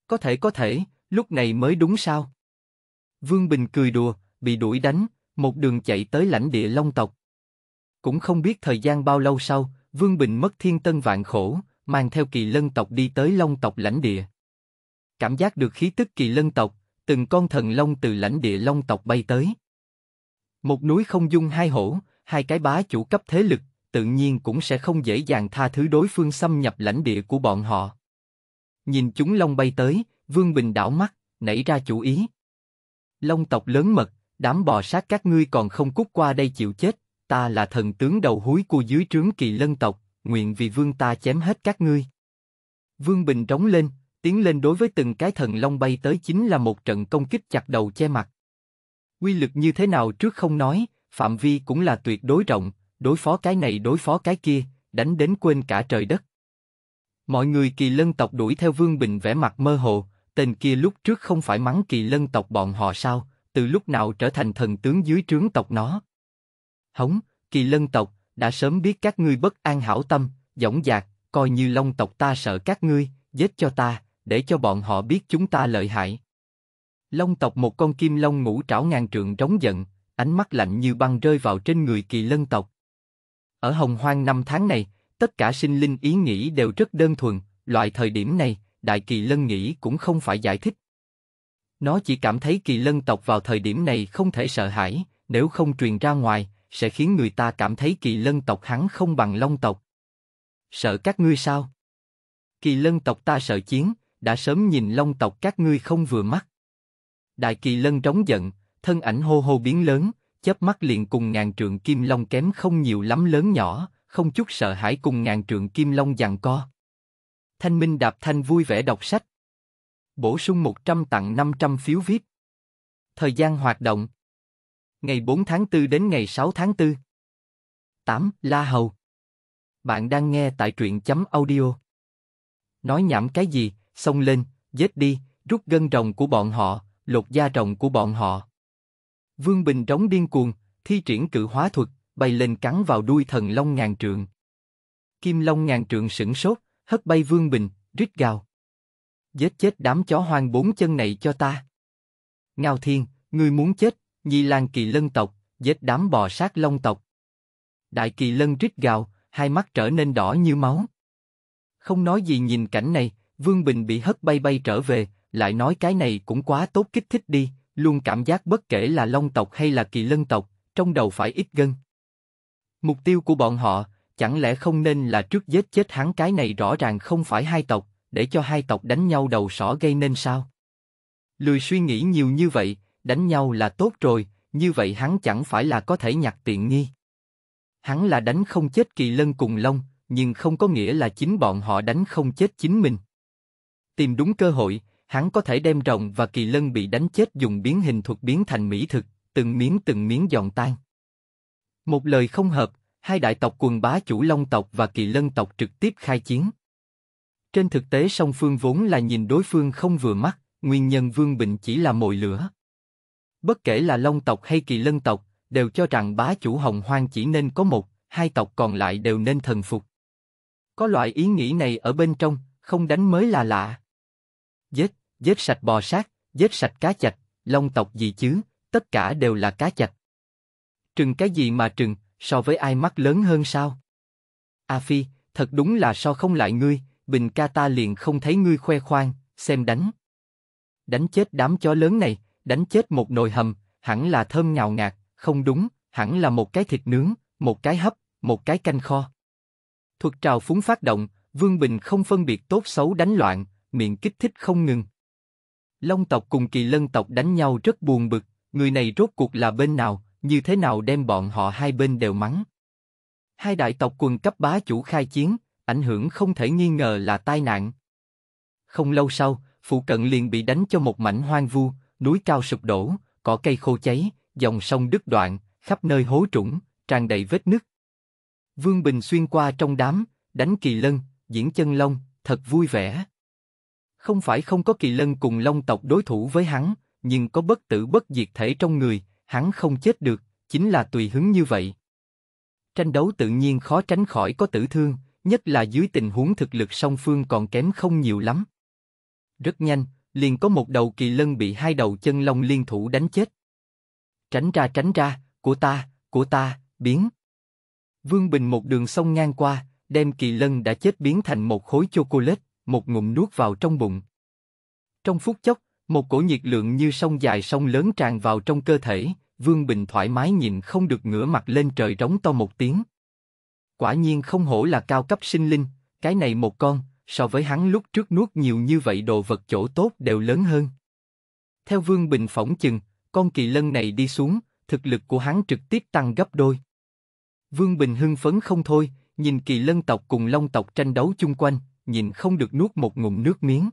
Có thể có thể, lúc này mới đúng sao? Vương Bình cười đùa, bị đuổi đánh, một đường chạy tới lãnh địa Long tộc. Cũng không biết thời gian bao lâu sau, Vương Bình mất thiên tân vạn khổ, mang theo kỳ lân tộc đi tới Long tộc lãnh địa. Cảm giác được khí tức kỳ lân tộc, từng con thần long từ lãnh địa Long tộc bay tới. Một núi không dung hai hổ, hai cái bá chủ cấp thế lực, tự nhiên cũng sẽ không dễ dàng tha thứ đối phương xâm nhập lãnh địa của bọn họ. Nhìn chúng long bay tới, Vương Bình đảo mắt, nảy ra chủ ý. Long tộc lớn mật, đám bò sát các ngươi còn không cút qua đây chịu chết, ta là thần tướng đầu húi của dưới trướng kỳ lân tộc, nguyện vì vương ta chém hết các ngươi. Vương Bình trống lên, tiến lên đối với từng cái thần long bay tới chính là một trận công kích chặt đầu che mặt. Quy lực như thế nào trước không nói, phạm vi cũng là tuyệt đối rộng, đối phó cái này đối phó cái kia, đánh đến quên cả trời đất. Mọi người kỳ lân tộc đuổi theo Vương Bình vẻ mặt mơ hồ, tên kia lúc trước không phải mắng kỳ lân tộc bọn họ sao, từ lúc nào trở thành thần tướng dưới trướng tộc nó. Hống, kỳ lân tộc, đã sớm biết các ngươi bất an hảo tâm, dõng dạc, coi như long tộc ta sợ các ngươi, giết cho ta, để cho bọn họ biết chúng ta lợi hại. Long tộc một con kim long ngũ trảo ngàn trượng trống giận, ánh mắt lạnh như băng rơi vào trên người kỳ lân tộc, ở hồng hoang năm tháng này, tất cả sinh linh ý nghĩ đều rất đơn thuần, loại thời điểm này, đại kỳ lân nghĩ cũng không phải giải thích. Nó chỉ cảm thấy kỳ lân tộc vào thời điểm này không thể sợ hãi, nếu không truyền ra ngoài, sẽ khiến người ta cảm thấy kỳ lân tộc hắn không bằng long tộc. Sợ các ngươi sao? Kỳ lân tộc ta sợ chiến, đã sớm nhìn long tộc các ngươi không vừa mắt. Đại kỳ lân trống giận, thân ảnh hô hô biến lớn, chớp mắt liền cùng ngàn trượng kim long kém không nhiều lắm lớn nhỏ, không chút sợ hãi cùng ngàn trượng kim long giằng co. Thanh Minh đạp thanh vui vẻ đọc sách. Bổ sung 100 tặng 500 phiếu VIP. Thời gian hoạt động. Ngày 4 tháng 4 đến ngày 6 tháng 4. 8. La Hầu. Bạn đang nghe tại truyện chấm audio. Nói nhảm cái gì, xông lên, giết đi, rút gân rồng của bọn họ, lột da rồng của bọn họ. Vương Bình trống điên cuồng, thi triển cự hóa thuật, bay lên cắn vào đuôi thần long ngàn trượng. Kim long ngàn trượng sững sốt, hất bay Vương Bình, rít gào. Giết chết đám chó hoang bốn chân này cho ta. Ngao Thiên, ngươi muốn chết, nhi lan kỳ lân tộc, giết đám bò sát long tộc. Đại kỳ lân rít gào, hai mắt trở nên đỏ như máu. Không nói gì nhìn cảnh này, Vương Bình bị hất bay bay trở về, lại nói cái này cũng quá tốt kích thích đi, luôn cảm giác bất kể là long tộc hay là kỳ lân tộc, trong đầu phải ít gân. Mục tiêu của bọn họ, chẳng lẽ không nên là trước giết chết hắn cái này rõ ràng không phải hai tộc, để cho hai tộc đánh nhau đầu sỏ gây nên sao? Lười suy nghĩ nhiều như vậy, đánh nhau là tốt rồi, như vậy hắn chẳng phải là có thể nhặt tiện nghi. Hắn là đánh không chết kỳ lân cùng long, nhưng không có nghĩa là chính bọn họ đánh không chết chính mình. Tìm đúng cơ hội, hắn có thể đem rồng và kỳ lân bị đánh chết dùng biến hình thuật biến thành mỹ thực, từng miếng từng miếng giòn tan. Một lời không hợp, hai đại tộc quần bá chủ Long tộc và Kỳ Lân tộc trực tiếp khai chiến. Trên thực tế song phương vốn là nhìn đối phương không vừa mắt, nguyên nhân Vương Bình chỉ là mồi lửa. Bất kể là Long tộc hay Kỳ Lân tộc, đều cho rằng bá chủ Hồng Hoang chỉ nên có một, hai tộc còn lại đều nên thần phục. Có loại ý nghĩ này ở bên trong, không đánh mới là lạ. Giết! giết sạch bò sát, giết sạch cá chạch, long tộc gì chứ, tất cả đều là cá chạch. Trừng cái gì mà trừng, so với ai mắt lớn hơn sao? A Phi, thật đúng là so không lại ngươi, bình ca ta liền không thấy ngươi khoe khoang, xem đánh. Đánh chết đám chó lớn này, đánh chết một nồi hầm, hẳn là thơm ngào ngạt, không đúng, hẳn là một cái thịt nướng, một cái hấp, một cái canh kho. Thuật trào phúng phát động, Vương Bình không phân biệt tốt xấu đánh loạn, miệng kích thích không ngừng. Long tộc cùng kỳ lân tộc đánh nhau rất buồn bực, người này rốt cuộc là bên nào, như thế nào đem bọn họ hai bên đều mắng. Hai đại tộc quần cấp bá chủ khai chiến, ảnh hưởng không thể nghi ngờ là tai nạn. Không lâu sau, phụ cận liền bị đánh cho một mảnh hoang vu, núi cao sụp đổ, cỏ cây khô cháy, dòng sông đứt đoạn, khắp nơi hố trũng, tràn đầy vết nứt. Vương Bình xuyên qua trong đám, đánh kỳ lân, diễn chân long, thật vui vẻ. Không phải không có kỳ lân cùng long tộc đối thủ với hắn, nhưng có bất tử bất diệt thể trong người, hắn không chết được, chính là tùy hứng như vậy. Tranh đấu tự nhiên khó tránh khỏi có tử thương, nhất là dưới tình huống thực lực song phương còn kém không nhiều lắm. Rất nhanh, liền có một đầu kỳ lân bị hai đầu chân long liên thủ đánh chết. Tránh ra tránh ra, của ta, của ta, biến. Vương Bình một đường sông ngang qua, đem kỳ lân đã chết biến thành một khối chocolate, một ngụm nuốt vào trong bụng. Trong phút chốc, một cổ nhiệt lượng như sông dài sông lớn tràn vào trong cơ thể, Vương Bình thoải mái nhìn không được ngửa mặt lên trời rống to một tiếng. Quả nhiên không hổ là cao cấp sinh linh, cái này một con, so với hắn lúc trước nuốt nhiều như vậy đồ vật chỗ tốt đều lớn hơn. Theo Vương Bình phỏng chừng, con kỳ lân này đi xuống, thực lực của hắn trực tiếp tăng gấp đôi. Vương Bình hưng phấn không thôi, nhìn kỳ lân tộc cùng long tộc tranh đấu chung quanh, nhìn không được nuốt một ngụm nước miếng.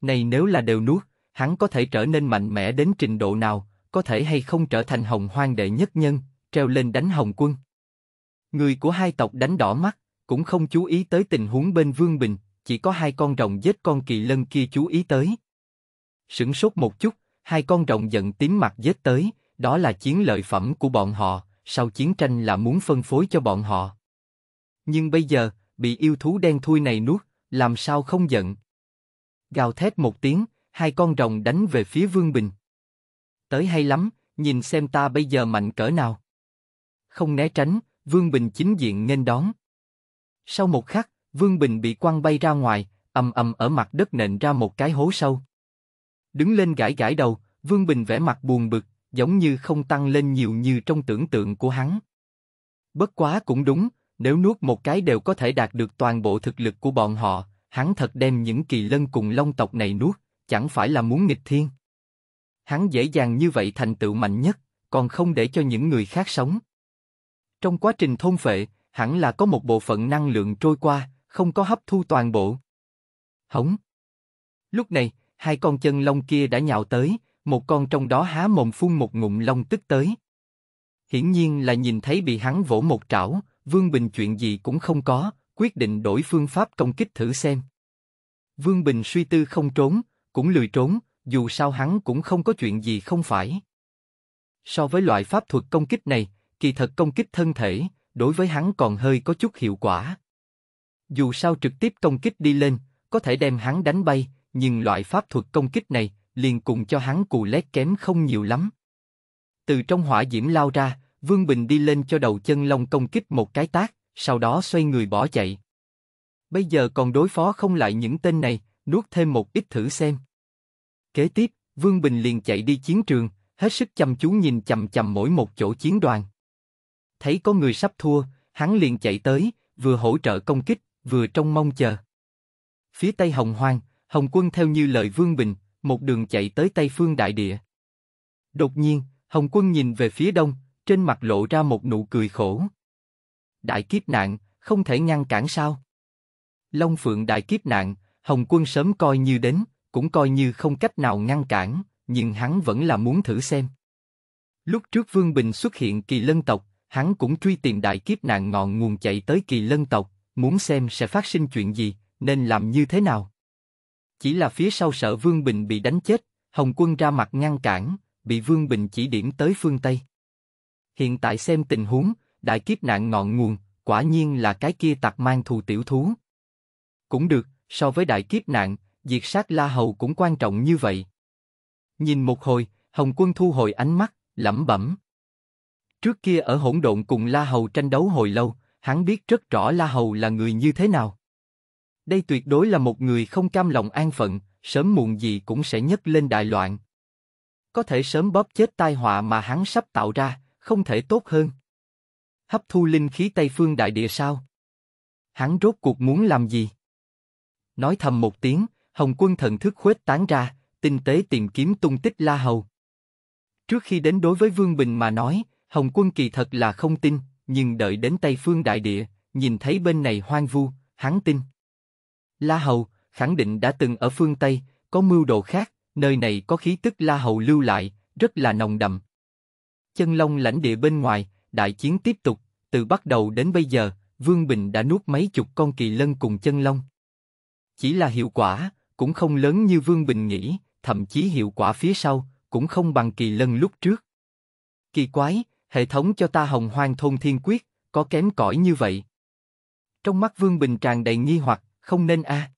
Này nếu là đều nuốt, hắn có thể trở nên mạnh mẽ đến trình độ nào, có thể hay không trở thành hồng hoang đệ nhất nhân, treo lên đánh hồng quân. Người của hai tộc đánh đỏ mắt, cũng không chú ý tới tình huống bên Vương Bình, chỉ có hai con rồng giết con kỳ lân kia chú ý tới. Sửng sốt một chút, hai con rồng giận tím mặt giết tới, đó là chiến lợi phẩm của bọn họ, sau chiến tranh là muốn phân phối cho bọn họ. Nhưng bây giờ, bị yêu thú đen thui này nuốt, làm sao không giận? Gào thét một tiếng, hai con rồng đánh về phía Vương Bình. Tới hay lắm, nhìn xem ta bây giờ mạnh cỡ nào. Không né tránh, Vương Bình chính diện nên đón. Sau một khắc, Vương Bình bị quăng bay ra ngoài, ầm ầm ở mặt đất nện ra một cái hố sâu. Đứng lên gãi gãi đầu, Vương Bình vẻ mặt buồn bực, giống như không tăng lên nhiều như trong tưởng tượng của hắn. Bất quá cũng đúng, nếu nuốt một cái đều có thể đạt được toàn bộ thực lực của bọn họ, hắn thật đem những kỳ lân cùng long tộc này nuốt, chẳng phải là muốn nghịch thiên. Hắn dễ dàng như vậy thành tựu mạnh nhất, còn không để cho những người khác sống. Trong quá trình thôn phệ, hẳn là có một bộ phận năng lượng trôi qua, không có hấp thu toàn bộ. Hống. Lúc này, hai con chân long kia đã nhào tới, một con trong đó há mồm phun một ngụm long tức tới. Hiển nhiên là nhìn thấy bị hắn vỗ một trảo, Vương Bình chuyện gì cũng không có, quyết định đổi phương pháp công kích thử xem. Vương Bình suy tư không trốn, cũng lười trốn, dù sao hắn cũng không có chuyện gì không phải. So với loại pháp thuật công kích này, kỳ thật công kích thân thể, đối với hắn còn hơi có chút hiệu quả. Dù sao trực tiếp công kích đi lên, có thể đem hắn đánh bay, nhưng loại pháp thuật công kích này liền cùng cho hắn cù lét kém không nhiều lắm. Từ trong hỏa diễm lao ra, Vương Bình đi lên cho đầu chân long công kích một cái tác, sau đó xoay người bỏ chạy. Bây giờ còn đối phó không lại những tên này, nuốt thêm một ít thử xem. Kế tiếp, Vương Bình liền chạy đi chiến trường, hết sức chăm chú nhìn chầm chầm mỗi một chỗ chiến đoàn. Thấy có người sắp thua, hắn liền chạy tới, vừa hỗ trợ công kích, vừa trông mong chờ. Phía Tây Hồng Hoang, Hồng Quân theo như lời Vương Bình, một đường chạy tới Tây Phương Đại Địa. Đột nhiên, Hồng Quân nhìn về phía đông, trên mặt lộ ra một nụ cười khổ. Đại kiếp nạn, không thể ngăn cản sao? Long Phượng đại kiếp nạn, Hồng Quân sớm coi như đến, cũng coi như không cách nào ngăn cản, nhưng hắn vẫn là muốn thử xem. Lúc trước Vương Bình xuất hiện kỳ lân tộc, hắn cũng truy tìm đại kiếp nạn ngọn nguồn chạy tới kỳ lân tộc, muốn xem sẽ phát sinh chuyện gì, nên làm như thế nào. Chỉ là phía sau sợ Vương Bình bị đánh chết, Hồng Quân ra mặt ngăn cản, bị Vương Bình chỉ điểm tới phương Tây. Hiện tại xem tình huống, đại kiếp nạn ngọn nguồn, quả nhiên là cái kia tặc mang thù tiểu thú. Cũng được, so với đại kiếp nạn, diệt sát La Hầu cũng quan trọng như vậy. Nhìn một hồi, Hồng Quân thu hồi ánh mắt, lẩm bẩm. Trước kia ở hỗn độn cùng La Hầu tranh đấu hồi lâu, hắn biết rất rõ La Hầu là người như thế nào. Đây tuyệt đối là một người không cam lòng an phận, sớm muộn gì cũng sẽ nhấc lên đại loạn. Có thể sớm bóp chết tai họa mà hắn sắp tạo ra, không thể tốt hơn. Hấp thu linh khí Tây Phương Đại Địa sao? Hắn rốt cuộc muốn làm gì? Nói thầm một tiếng, Hồng quân thần thức khuếch tán ra, tinh tế tìm kiếm tung tích La Hầu. Trước khi đến đối với Vương Bình mà nói, Hồng quân kỳ thật là không tin, nhưng đợi đến Tây Phương Đại Địa, nhìn thấy bên này hoang vu, hắn tin. La Hầu, khẳng định đã từng ở phương Tây, có mưu đồ khác, nơi này có khí tức La Hầu lưu lại, rất là nồng đậm chân long lãnh địa bên ngoài, đại chiến tiếp tục, từ bắt đầu đến bây giờ, Vương Bình đã nuốt mấy chục con kỳ lân cùng chân long. Chỉ là hiệu quả, cũng không lớn như Vương Bình nghĩ, thậm chí hiệu quả phía sau, cũng không bằng kỳ lân lúc trước. Kỳ quái, hệ thống cho ta hồng hoang thôn thiên quyết, có kém cỏi như vậy. Trong mắt Vương Bình tràn đầy nghi hoặc, không nên a. À.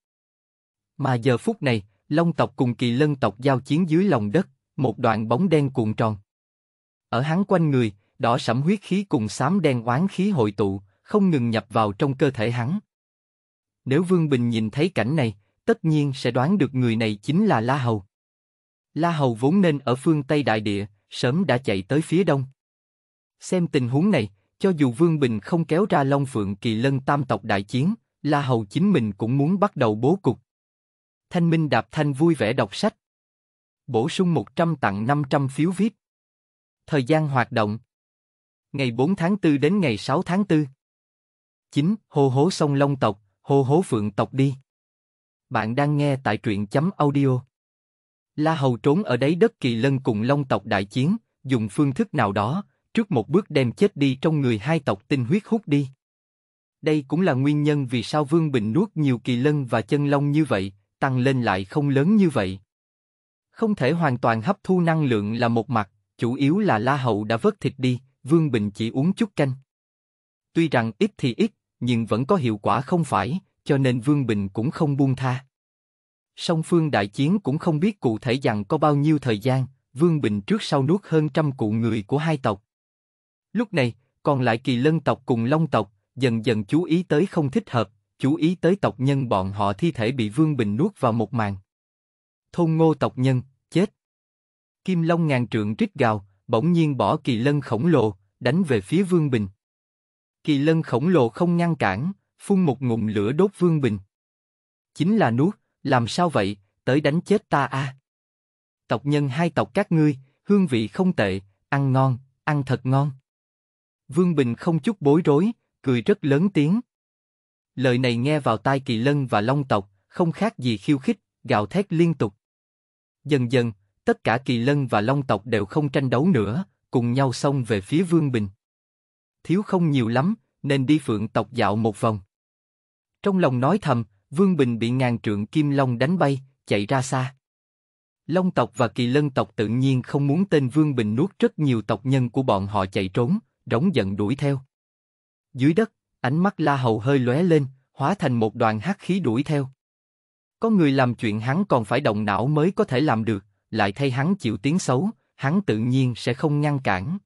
Mà giờ phút này, Long tộc cùng kỳ lân tộc giao chiến dưới lòng đất, một đoạn bóng đen cuộn tròn. Ở hắn quanh người, đỏ sẫm huyết khí cùng xám đen oán khí hội tụ, không ngừng nhập vào trong cơ thể hắn. Nếu Vương Bình nhìn thấy cảnh này, tất nhiên sẽ đoán được người này chính là La Hầu. La Hầu vốn nên ở phương Tây Đại Địa, sớm đã chạy tới phía Đông. Xem tình huống này, cho dù Vương Bình không kéo ra Long Phượng Kỳ Lân tam tộc đại chiến, La Hầu chính mình cũng muốn bắt đầu bố cục. Thanh Minh Đạp Thanh vui vẻ đọc sách. Bổ sung 100 tặng 500 phiếu viết Thời gian hoạt động Ngày 4 tháng 4 đến ngày 6 tháng 4 9. Hô hố sông Long tộc, hô hố phượng tộc đi Bạn đang nghe tại truyện chấm audio La Hầu trốn ở đấy đất kỳ lân cùng Long tộc đại chiến, dùng phương thức nào đó, trước một bước đem chết đi trong người hai tộc tinh huyết hút đi. Đây cũng là nguyên nhân vì sao Vương Bình nuốt nhiều kỳ lân và chân long như vậy, tăng lên lại không lớn như vậy. Không thể hoàn toàn hấp thu năng lượng là một mặt, chủ yếu là La Hậu đã vớt thịt đi, Vương Bình chỉ uống chút canh. Tuy rằng ít thì ít, nhưng vẫn có hiệu quả không phải, cho nên Vương Bình cũng không buông tha. Song phương đại chiến cũng không biết cụ thể rằng có bao nhiêu thời gian, Vương Bình trước sau nuốt hơn trăm cụ người của hai tộc. Lúc này, còn lại kỳ lân tộc cùng long tộc, dần dần chú ý tới không thích hợp, chú ý tới tộc nhân bọn họ thi thể bị Vương Bình nuốt vào một màn. Thôn ngô tộc nhân, Kim Long ngàn trượng rít gào, bỗng nhiên bỏ kỳ lân khổng lồ, đánh về phía Vương Bình. Kỳ lân khổng lồ không ngăn cản, phun một ngụm lửa đốt Vương Bình. Chính là nuốt, làm sao vậy, tới đánh chết ta a à? Tộc nhân hai tộc các ngươi, hương vị không tệ, ăn ngon, ăn thật ngon. Vương Bình không chút bối rối, cười rất lớn tiếng. Lời này nghe vào tai kỳ lân và long tộc, không khác gì khiêu khích, gào thét liên tục. Dần dần, tất cả kỳ lân và long tộc đều không tranh đấu nữa, cùng nhau xông về phía Vương Bình. Thiếu không nhiều lắm, nên đi phượng tộc dạo một vòng. Trong lòng nói thầm, Vương Bình bị ngàn trượng kim long đánh bay, chạy ra xa. Long tộc và kỳ lân tộc tự nhiên không muốn tên Vương Bình nuốt rất nhiều tộc nhân của bọn họ chạy trốn, rống giận đuổi theo. Dưới đất, ánh mắt La Hầu hơi lóe lên, hóa thành một đoàn hắc khí đuổi theo. Có người làm chuyện hắn còn phải động não mới có thể làm được, lại thay hắn chịu tiếng xấu, hắn tự nhiên sẽ không ngăn cản.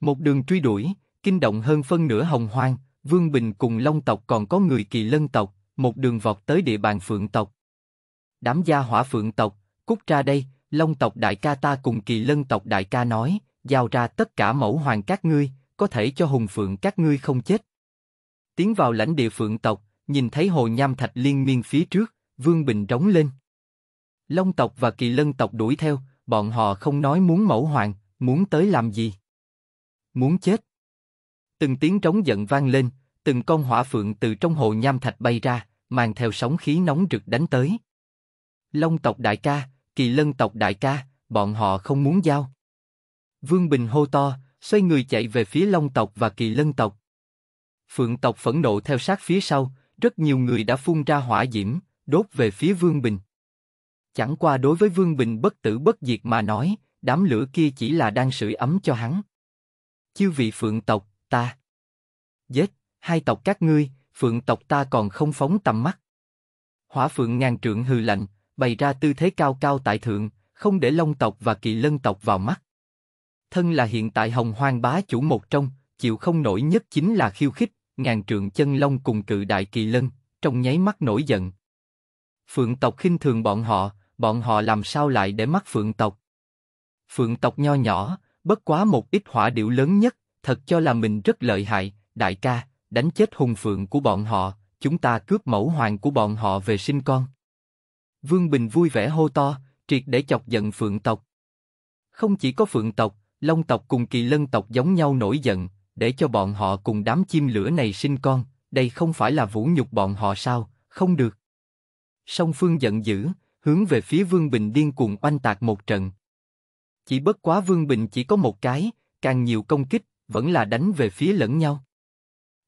Một đường truy đuổi, kinh động hơn phân nửa hồng hoang, Vương Bình cùng Long tộc còn có người kỳ lân tộc, một đường vọt tới địa bàn phượng tộc. Đám gia hỏa phượng tộc, cút ra đây, Long tộc đại ca ta cùng kỳ lân tộc đại ca nói, giao ra tất cả mẫu hoàng các ngươi, có thể cho hùng phượng các ngươi không chết. Tiến vào lãnh địa phượng tộc, nhìn thấy hồ nham thạch liên miên phía trước, Vương Bình rống lên. Long tộc và kỳ lân tộc đuổi theo, bọn họ không nói muốn mẫu hoàng, muốn tới làm gì. Muốn chết. Từng tiếng trống giận vang lên, từng con hỏa phượng từ trong hồ nham thạch bay ra, mang theo sóng khí nóng rực đánh tới. Long tộc đại ca, kỳ lân tộc đại ca, bọn họ không muốn giao. Vương Bình hô to, xoay người chạy về phía Long tộc và kỳ lân tộc. Phượng tộc phẫn nộ theo sát phía sau, rất nhiều người đã phun ra hỏa diễm, đốt về phía Vương Bình. Chẳng qua đối với Vương Bình bất tử bất diệt mà nói, đám lửa kia chỉ là đang sưởi ấm cho hắn. Chư vị phượng tộc, ta. Giết, hai tộc các ngươi, phượng tộc ta còn không phóng tầm mắt. Hỏa phượng ngàn trượng hừ lạnh, bày ra tư thế cao cao tại thượng, không để long tộc và kỳ lân tộc vào mắt. Thân là hiện tại hồng hoang bá chủ một trong, chịu không nổi nhất chính là khiêu khích, ngàn trượng chân long cùng cự đại kỳ lân, trong nháy mắt nổi giận. Phượng tộc khinh thường bọn họ, bọn họ làm sao lại để mắt phượng tộc? Phượng tộc nho nhỏ, bất quá một ít hỏa điệu lớn nhất, thật cho là mình rất lợi hại, đại ca, đánh chết hùng phượng của bọn họ, chúng ta cướp mẫu hoàng của bọn họ về sinh con. Vương Bình vui vẻ hô to, triệt để chọc giận phượng tộc. Không chỉ có phượng tộc, long tộc cùng kỳ lân tộc giống nhau nổi giận, để cho bọn họ cùng đám chim lửa này sinh con, đây không phải là vũ nhục bọn họ sao? Không được. Song Phương giận dữ, hướng về phía Vương Bình điên cuồng oanh tạc một trận. Chỉ bất quá Vương Bình chỉ có một cái, càng nhiều công kích, vẫn là đánh về phía lẫn nhau.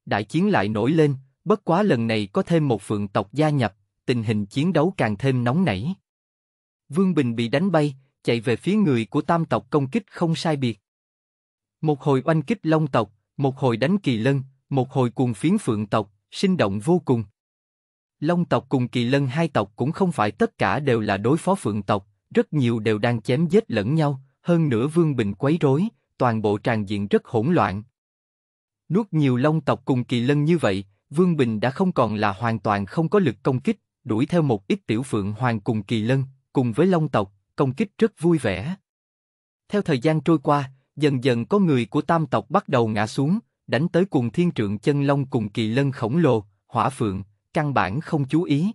Đại chiến lại nổi lên, bất quá lần này có thêm một phượng tộc gia nhập, tình hình chiến đấu càng thêm nóng nảy. Vương Bình bị đánh bay, chạy về phía người của tam tộc công kích không sai biệt. Một hồi oanh kích long tộc, một hồi đánh kỳ lân, một hồi cuồng phiến phượng tộc, sinh động vô cùng. Long tộc cùng kỳ lân hai tộc cũng không phải tất cả đều là đối phó phượng tộc, rất nhiều đều đang chém giết lẫn nhau, hơn nữa Vương Bình quấy rối, toàn bộ tràn diện rất hỗn loạn. Nuốt nhiều long tộc cùng kỳ lân như vậy, Vương Bình đã không còn là hoàn toàn không có lực công kích, đuổi theo một ít tiểu phượng hoàng cùng kỳ lân, cùng với long tộc, công kích rất vui vẻ. Theo thời gian trôi qua, dần dần có người của tam tộc bắt đầu ngã xuống, đánh tới cùng thiên trượng chân long cùng kỳ lân khổng lồ, hỏa phượng, căn bản không chú ý.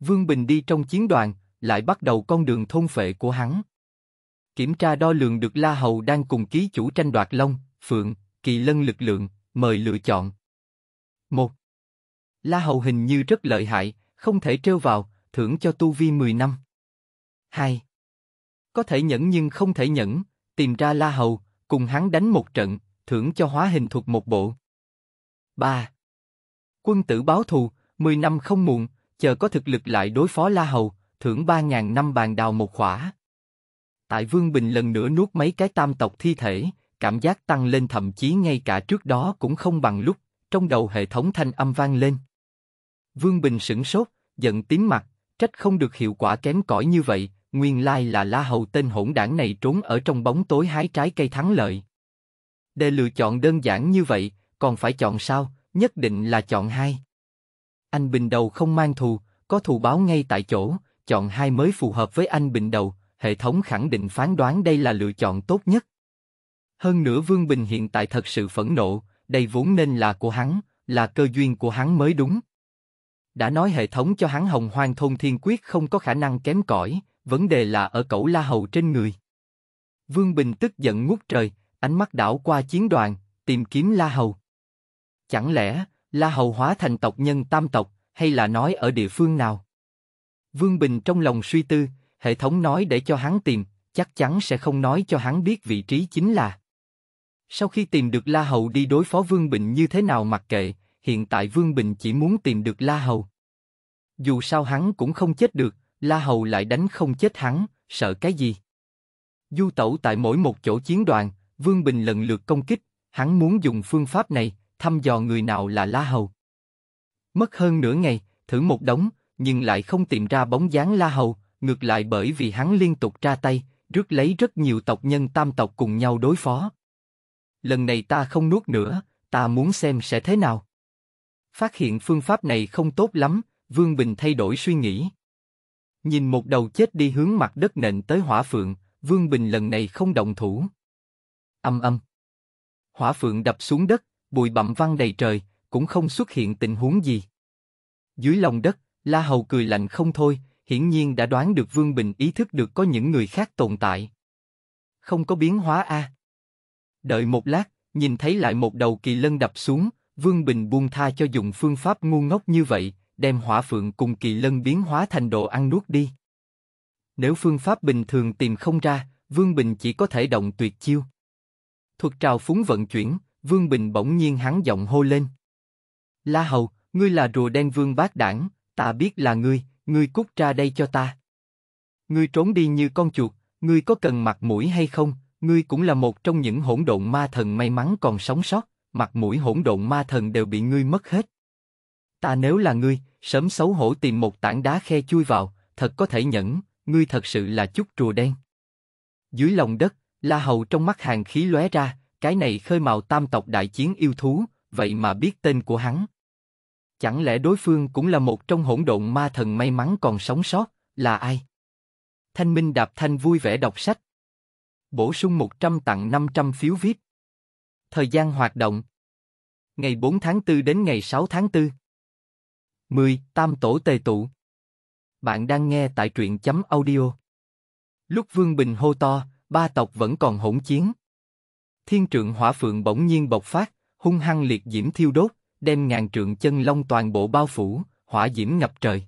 Vương Bình đi trong chiến đoàn, lại bắt đầu con đường thôn phệ của hắn. Kiểm tra đo lường được La Hầu đang cùng ký chủ tranh đoạt Long, Phượng, Kỳ Lân lực lượng, mời lựa chọn. Một, La Hầu hình như rất lợi hại, không thể trêu vào, thưởng cho tu vi 10 năm. 2. Có thể nhẫn nhưng không thể nhẫn, tìm ra La Hầu, cùng hắn đánh một trận, thưởng cho hóa hình thuộc một bộ. 3. Quân tử báo thù, 10 năm không muộn, chờ có thực lực lại đối phó La Hầu, thưởng ba ngàn năm bàn đào một khỏa. Tại Vương Bình lần nữa nuốt mấy cái tam tộc thi thể, cảm giác tăng lên thậm chí ngay cả trước đó cũng không bằng lúc, trong đầu hệ thống thanh âm vang lên. Vương Bình sửng sốt, giận tím mặt, trách không được hiệu quả kém cỏi như vậy, nguyên lai là La Hầu tên hỗn đảng này trốn ở trong bóng tối hái trái cây thắng lợi. Để lựa chọn đơn giản như vậy, còn phải chọn sao, nhất định là chọn hai. Anh Bình Đầu không mang thù, có thù báo ngay tại chỗ, chọn hai mới phù hợp với anh Bình Đầu, hệ thống khẳng định phán đoán đây là lựa chọn tốt nhất. Hơn nữa Vương Bình hiện tại thật sự phẫn nộ, đây vốn nên là của hắn, là cơ duyên của hắn mới đúng. Đã nói hệ thống cho hắn hồng hoang thôn thiên quyết không có khả năng kém cỏi, vấn đề là ở cẩu la hầu trên người. Vương Bình tức giận ngút trời, ánh mắt đảo qua chiến đoàn, tìm kiếm la hầu. Chẳng lẽ, La Hầu hóa thành tộc nhân tam tộc, hay là nói ở địa phương nào? Vương Bình trong lòng suy tư, hệ thống nói để cho hắn tìm, chắc chắn sẽ không nói cho hắn biết vị trí chính là. Sau khi tìm được La Hầu đi đối phó Vương Bình như thế nào mặc kệ, hiện tại Vương Bình chỉ muốn tìm được La Hầu. Dù sao hắn cũng không chết được, La Hầu lại đánh không chết hắn, sợ cái gì? Du tẩu tại mỗi một chỗ chiến đoàn, Vương Bình lần lượt công kích, hắn muốn dùng phương pháp này, thăm dò người nào là La Hầu. Mất hơn nửa ngày, thử một đống, nhưng lại không tìm ra bóng dáng La Hầu, ngược lại bởi vì hắn liên tục ra tay, rước lấy rất nhiều tộc nhân tam tộc cùng nhau đối phó. Lần này ta không nuốt nữa, ta muốn xem sẽ thế nào. Phát hiện phương pháp này không tốt lắm, Vương Bình thay đổi suy nghĩ. Nhìn một đầu chết đi hướng mặt đất nện tới hỏa phượng, Vương Bình lần này không động thủ. Âm âm. Hỏa phượng đập xuống đất, bụi bặm văng đầy trời, cũng không xuất hiện tình huống gì. Dưới lòng đất, La Hầu cười lạnh không thôi, hiển nhiên đã đoán được Vương Bình ý thức được có những người khác tồn tại. Không có biến hóa a. À? Đợi một lát, nhìn thấy lại một đầu kỳ lân đập xuống, Vương Bình buông tha cho dùng phương pháp ngu ngốc như vậy, đem hỏa phượng cùng kỳ lân biến hóa thành đồ ăn nuốt đi. Nếu phương pháp bình thường tìm không ra, Vương Bình chỉ có thể động tuyệt chiêu. Thuật trào phúng vận chuyển, Vương Bình bỗng nhiên hắn giọng hô lên. La Hầu, ngươi là rùa đen vương bác đảng, ta biết là ngươi, ngươi cút ra đây cho ta. Ngươi trốn đi như con chuột, ngươi có cần mặt mũi hay không, ngươi cũng là một trong những hỗn độn ma thần may mắn còn sống sót, mặt mũi hỗn độn ma thần đều bị ngươi mất hết. Ta nếu là ngươi, sớm xấu hổ tìm một tảng đá khe chui vào, thật có thể nhẫn, ngươi thật sự là chút rùa đen. Dưới lòng đất, La Hầu trong mắt hàng khí lóe ra, cái này khơi mào tam tộc đại chiến yêu thú, vậy mà biết tên của hắn. Chẳng lẽ đối phương cũng là một trong hỗn độn ma thần may mắn còn sống sót, là ai? Thanh Minh Đạp Thanh vui vẻ đọc sách. Bổ sung 100 tặng 500 phiếu viết Thời gian hoạt động. Ngày 4 tháng 4 đến ngày 6 tháng 4. 10. Tam Tổ Tề Tụ. Bạn đang nghe tại truyện chấm audio. Lúc Vương Bình hô to, ba tộc vẫn còn hỗn chiến. Thiên trượng hỏa phượng bỗng nhiên bộc phát, hung hăng liệt diễm thiêu đốt, đem ngàn trượng chân long toàn bộ bao phủ, hỏa diễm ngập trời.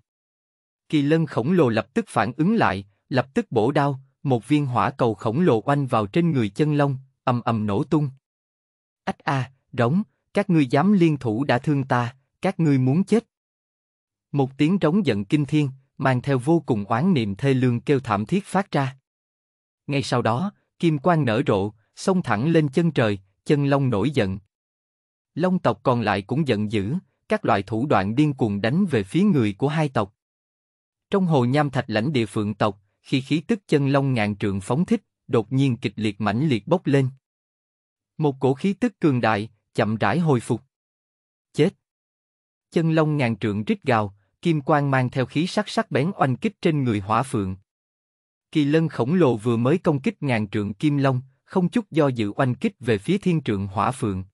Kỳ lân khổng lồ lập tức phản ứng lại, lập tức bổ đao, một viên hỏa cầu khổng lồ oanh vào trên người chân long, ầm ầm nổ tung. Ách a, rống, các ngươi dám liên thủ đã thương ta, các ngươi muốn chết. Một tiếng rống giận kinh thiên, mang theo vô cùng oán niệm thê lương kêu thảm thiết phát ra. Ngay sau đó, kim quang nở rộ, xông thẳng lên chân trời, chân long nổi giận. Long tộc còn lại cũng giận dữ, các loại thủ đoạn điên cuồng đánh về phía người của hai tộc. Trong hồ nham thạch lãnh địa phượng tộc, khi khí tức chân long ngàn trượng phóng thích, đột nhiên kịch liệt mãnh liệt bốc lên. Một cổ khí tức cường đại, chậm rãi hồi phục. Chết! Chân long ngàn trượng rít gào, kim quang mang theo khí sắc sắc bén oanh kích trên người hỏa phượng. Kỳ lân khổng lồ vừa mới công kích ngàn trượng kim long, không chút do dự oanh kích về phía thiên trượng hỏa phượng.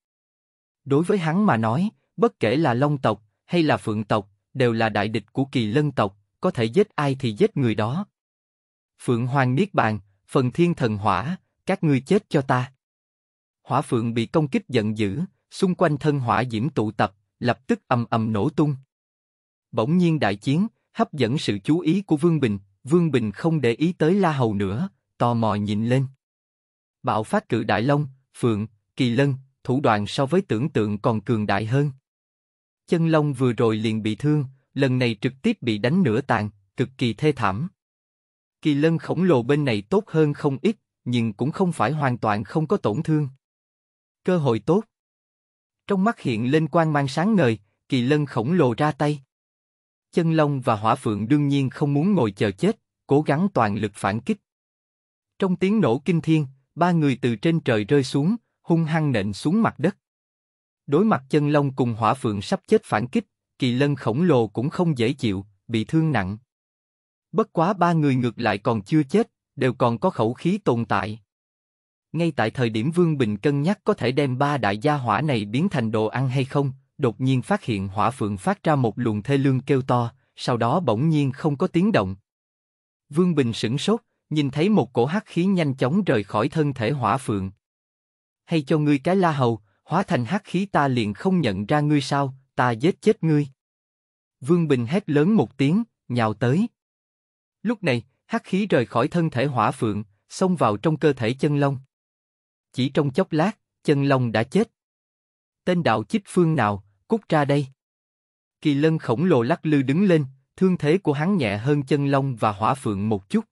Đối với hắn mà nói, bất kể là long tộc hay là phượng tộc, đều là đại địch của kỳ lân tộc, có thể giết ai thì giết người đó. Phượng Hoàng Niết Bàn, phần thiên thần hỏa, các ngươi chết cho ta. Hỏa phượng bị công kích giận dữ, xung quanh thân hỏa diễm tụ tập, lập tức ầm ầm nổ tung. Bỗng nhiên đại chiến, hấp dẫn sự chú ý của Vương Bình, Vương Bình không để ý tới La Hầu nữa, tò mò nhìn lên. Bạo phát cử đại long, phượng, kỳ lân, thủ đoạn so với tưởng tượng còn cường đại hơn. Chân long vừa rồi liền bị thương, lần này trực tiếp bị đánh nửa tàn, cực kỳ thê thảm. Kỳ lân khổng lồ bên này tốt hơn không ít, nhưng cũng không phải hoàn toàn không có tổn thương. Cơ hội tốt. Trong mắt hiện lên quang mang sáng ngời, kỳ lân khổng lồ ra tay. Chân long và hỏa phượng đương nhiên không muốn ngồi chờ chết, cố gắng toàn lực phản kích. Trong tiếng nổ kinh thiên, ba người từ trên trời rơi xuống, hung hăng nện xuống mặt đất. Đối mặt chân long cùng hỏa phượng sắp chết phản kích, kỳ lân khổng lồ cũng không dễ chịu, bị thương nặng. Bất quá ba người ngược lại còn chưa chết, đều còn có khẩu khí tồn tại. Ngay tại thời điểm Vương Bình cân nhắc có thể đem ba đại gia hỏa này biến thành đồ ăn hay không, đột nhiên phát hiện hỏa phượng phát ra một luồng thê lương kêu to, sau đó bỗng nhiên không có tiếng động. Vương Bình sửng sốt, nhìn thấy một cổ hắc khí nhanh chóng rời khỏi thân thể hỏa phượng. Hay cho ngươi cái la hầu, hóa thành hắc khí ta liền không nhận ra ngươi sao, ta giết chết ngươi. Vương Bình hét lớn một tiếng, nhào tới. Lúc này, hắc khí rời khỏi thân thể hỏa phượng, xông vào trong cơ thể chân long. Chỉ trong chốc lát, chân long đã chết. Tên đạo chích phương nào, cút ra đây. Kỳ lân khổng lồ lắc lư đứng lên, thương thế của hắn nhẹ hơn chân long và hỏa phượng một chút.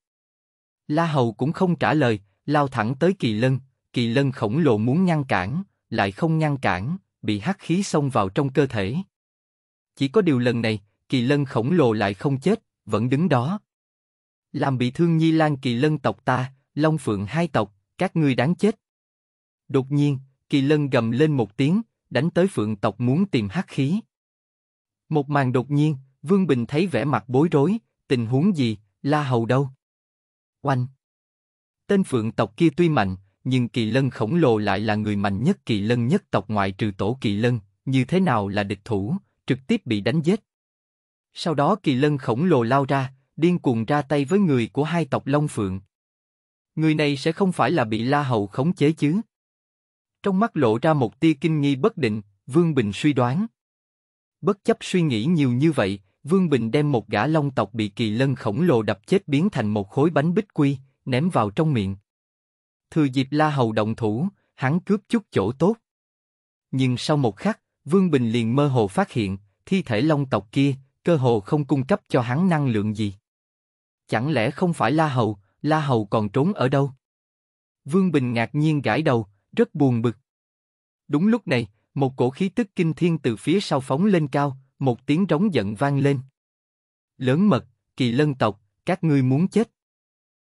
La Hầu cũng không trả lời, lao thẳng tới Kỳ Lân. Kỳ Lân khổng lồ muốn ngăn cản, lại không ngăn cản, bị hắc khí xông vào trong cơ thể. Chỉ có điều lần này, Kỳ Lân khổng lồ lại không chết, vẫn đứng đó. Làm bị thương Nhi Lan Kỳ Lân tộc ta, Long Phượng hai tộc, các ngươi đáng chết. Đột nhiên, Kỳ Lân gầm lên một tiếng, đánh tới Phượng tộc muốn tìm hắc khí. Một màn đột nhiên, Vương Bình thấy vẻ mặt bối rối, tình huống gì, La Hầu đâu? Oanh! Tên phượng tộc kia tuy mạnh, nhưng kỳ lân khổng lồ lại là người mạnh nhất kỳ lân nhất tộc ngoại trừ tổ kỳ lân, như thế nào là địch thủ, trực tiếp bị đánh giết. Sau đó kỳ lân khổng lồ lao ra, điên cuồng ra tay với người của hai tộc Long Phượng. Người này sẽ không phải là bị La Hầu khống chế chứ? Trong mắt lộ ra một tia kinh nghi bất định, Vương Bình suy đoán. Bất chấp suy nghĩ nhiều như vậy, Vương Bình đem một gã long tộc bị kỳ lân khổng lồ đập chết biến thành một khối bánh bích quy, ném vào trong miệng. Thừa dịp La Hầu động thủ, hắn cướp chút chỗ tốt. Nhưng sau một khắc, Vương Bình liền mơ hồ phát hiện, thi thể long tộc kia, cơ hồ không cung cấp cho hắn năng lượng gì. Chẳng lẽ không phải La Hầu, La Hầu còn trốn ở đâu? Vương Bình ngạc nhiên gãi đầu, rất buồn bực. Đúng lúc này, một cổ khí tức kinh thiên từ phía sau phóng lên cao, một tiếng trống giận vang lên. Lớn mật, kỳ lân tộc, các ngươi muốn chết.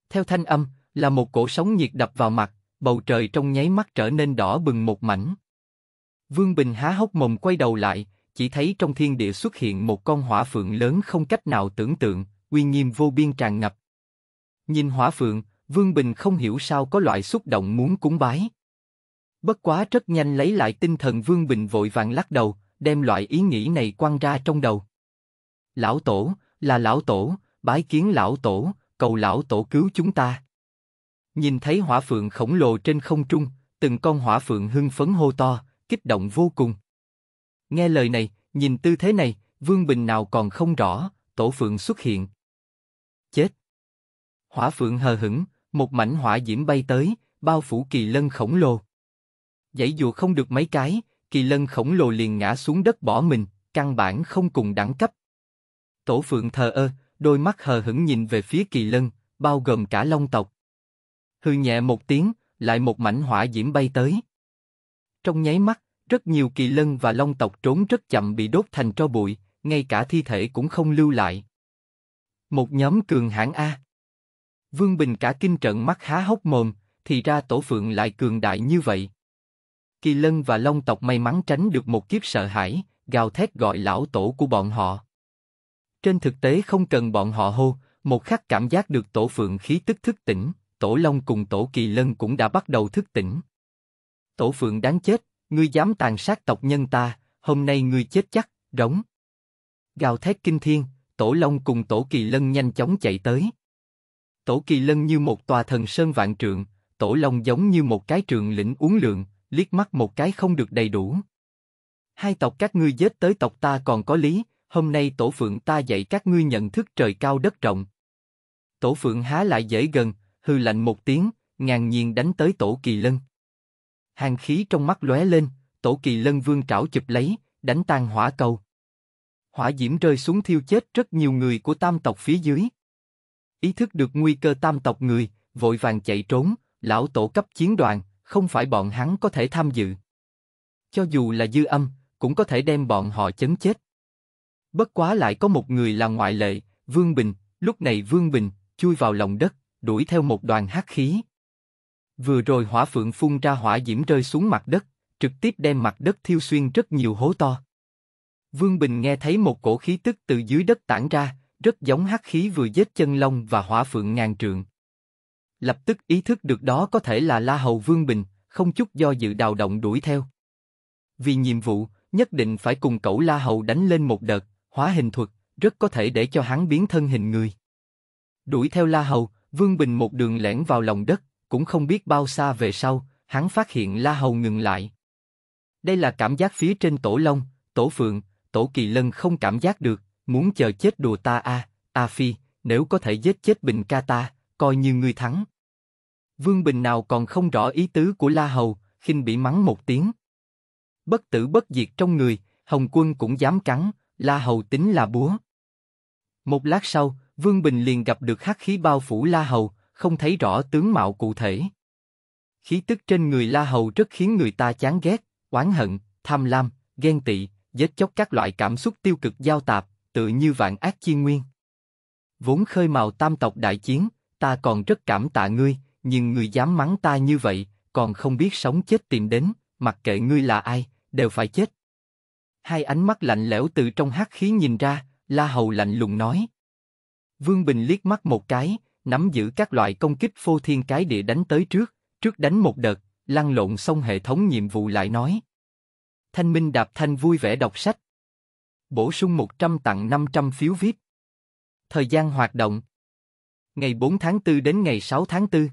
Theo thanh âm, là một cổ sóng nhiệt đập vào mặt, bầu trời trong nháy mắt trở nên đỏ bừng một mảnh. Vương Bình há hốc mồm quay đầu lại, chỉ thấy trong thiên địa xuất hiện một con hỏa phượng lớn không cách nào tưởng tượng, uy nghiêm vô biên tràn ngập. Nhìn hỏa phượng, Vương Bình không hiểu sao có loại xúc động muốn cúng bái. Bất quá rất nhanh lấy lại tinh thần Vương Bình vội vàng lắc đầu, đem loại ý nghĩ này quăng ra trong đầu. Lão tổ, là lão tổ, bái kiến lão tổ, cầu lão tổ cứu chúng ta. Nhìn thấy hỏa phượng khổng lồ trên không trung, từng con hỏa phượng hưng phấn hô to, kích động vô cùng. Nghe lời này, nhìn tư thế này, Vương Bình nào còn không rõ, tổ phượng xuất hiện. Chết! Hỏa phượng hờ hững, một mảnh hỏa diễm bay tới, bao phủ kỳ lân khổng lồ. Dãy dù không được mấy cái, kỳ lân khổng lồ liền ngã xuống đất bỏ mình, căn bản không cùng đẳng cấp. Tổ phượng thờ ơ, đôi mắt hờ hững nhìn về phía kỳ lân, bao gồm cả long tộc. Hư nhẹ một tiếng, lại một mảnh hỏa diễm bay tới. Trong nháy mắt, rất nhiều kỳ lân và long tộc trốn rất chậm bị đốt thành tro bụi, ngay cả thi thể cũng không lưu lại. Một nhóm cường hãn A. Vương Bình cả kinh trận mắt há hốc mồm, thì ra tổ phượng lại cường đại như vậy kỳ lân và long tộc may mắn tránh được một kiếp sợ hãi, gào thét gọi lão tổ của bọn họ. Trên thực tế không cần bọn họ hô, một khắc cảm giác được tổ phượng khí tức thức tỉnh, tổ long cùng tổ kỳ lân cũng đã bắt đầu thức tỉnh. Tổ phượng đáng chết, ngươi dám tàn sát tộc nhân ta, hôm nay ngươi chết chắc, rống. Gào thét kinh thiên, tổ long cùng tổ kỳ lân nhanh chóng chạy tới. Tổ kỳ lân như một tòa thần sơn vạn trượng, tổ long giống như một cái trường lĩnh uốn lượn, liếc mắt một cái không được đầy đủ. Hai tộc các ngươi giết tới tộc ta còn có lý, hôm nay tổ phượng ta dạy các ngươi nhận thức trời cao đất rộng. Tổ phượng há lại dễ gần, hư lạnh một tiếng, ngàn nhiên đánh tới tổ kỳ lân. Hàng khí trong mắt lóe lên, tổ kỳ lân vương trảo chụp lấy, đánh tan hỏa cầu. Hỏa diễm rơi xuống thiêu chết rất nhiều người của tam tộc phía dưới. Ý thức được nguy cơ tam tộc người, vội vàng chạy trốn, lão tổ cấp chiến đoàn, không phải bọn hắn có thể tham dự. Cho dù là dư âm, cũng có thể đem bọn họ chấn chết. Bất quá lại có một người là ngoại lệ, Vương Bình, lúc này Vương Bình, chui vào lòng đất, đuổi theo một đoàn hắc khí. Vừa rồi hỏa phượng phun ra hỏa diễm rơi xuống mặt đất, trực tiếp đem mặt đất thiêu xuyên rất nhiều hố to. Vương Bình nghe thấy một cổ khí tức từ dưới đất tản ra, rất giống hắc khí vừa giết chân long và hỏa phượng ngàn trượng. Lập tức ý thức được đó có thể là La Hầu Vương Bình, không chút do dự đào động đuổi theo. Vì nhiệm vụ, nhất định phải cùng cậu La Hầu đánh lên một đợt, hóa hình thuật, rất có thể để cho hắn biến thân hình người. Đuổi theo La Hầu, Vương Bình một đường lẻn vào lòng đất, cũng không biết bao xa về sau, hắn phát hiện La Hầu ngừng lại. Đây là cảm giác phía trên tổ long, tổ phượng, tổ kỳ lân không cảm giác được, muốn chờ chết đùa ta a, a phi, nếu có thể giết chết bình ca ta, coi như ngươi thắng. Vương Bình nào còn không rõ ý tứ của La Hầu, khinh bị mắng một tiếng. Bất tử bất diệt trong người, Hồng Quân cũng dám cắn, La Hầu tính là búa. Một lát sau, Vương Bình liền gặp được hắc khí bao phủ La Hầu, không thấy rõ tướng mạo cụ thể. Khí tức trên người La Hầu rất khiến người ta chán ghét, oán hận, tham lam, ghen tị, giết chốc các loại cảm xúc tiêu cực giao tạp, tự như vạn ác chi nguyên. Vốn khơi mào tam tộc đại chiến, ta còn rất cảm tạ ngươi, nhưng ngươi dám mắng ta như vậy, còn không biết sống chết tìm đến, mặc kệ ngươi là ai, đều phải chết. Hai ánh mắt lạnh lẽo từ trong hắc khí nhìn ra, La Hầu lạnh lùng nói. Vương Bình liếc mắt một cái, nắm giữ các loại công kích phô thiên cái địa đánh tới trước, trước đánh một đợt, lăn lộn xong hệ thống nhiệm vụ lại nói. Thanh Minh đạp thanh vui vẻ đọc sách. Bổ sung 100 tặng 500 phiếu VIP. Thời gian hoạt động ngày 4 tháng 4 đến ngày 6 tháng 4.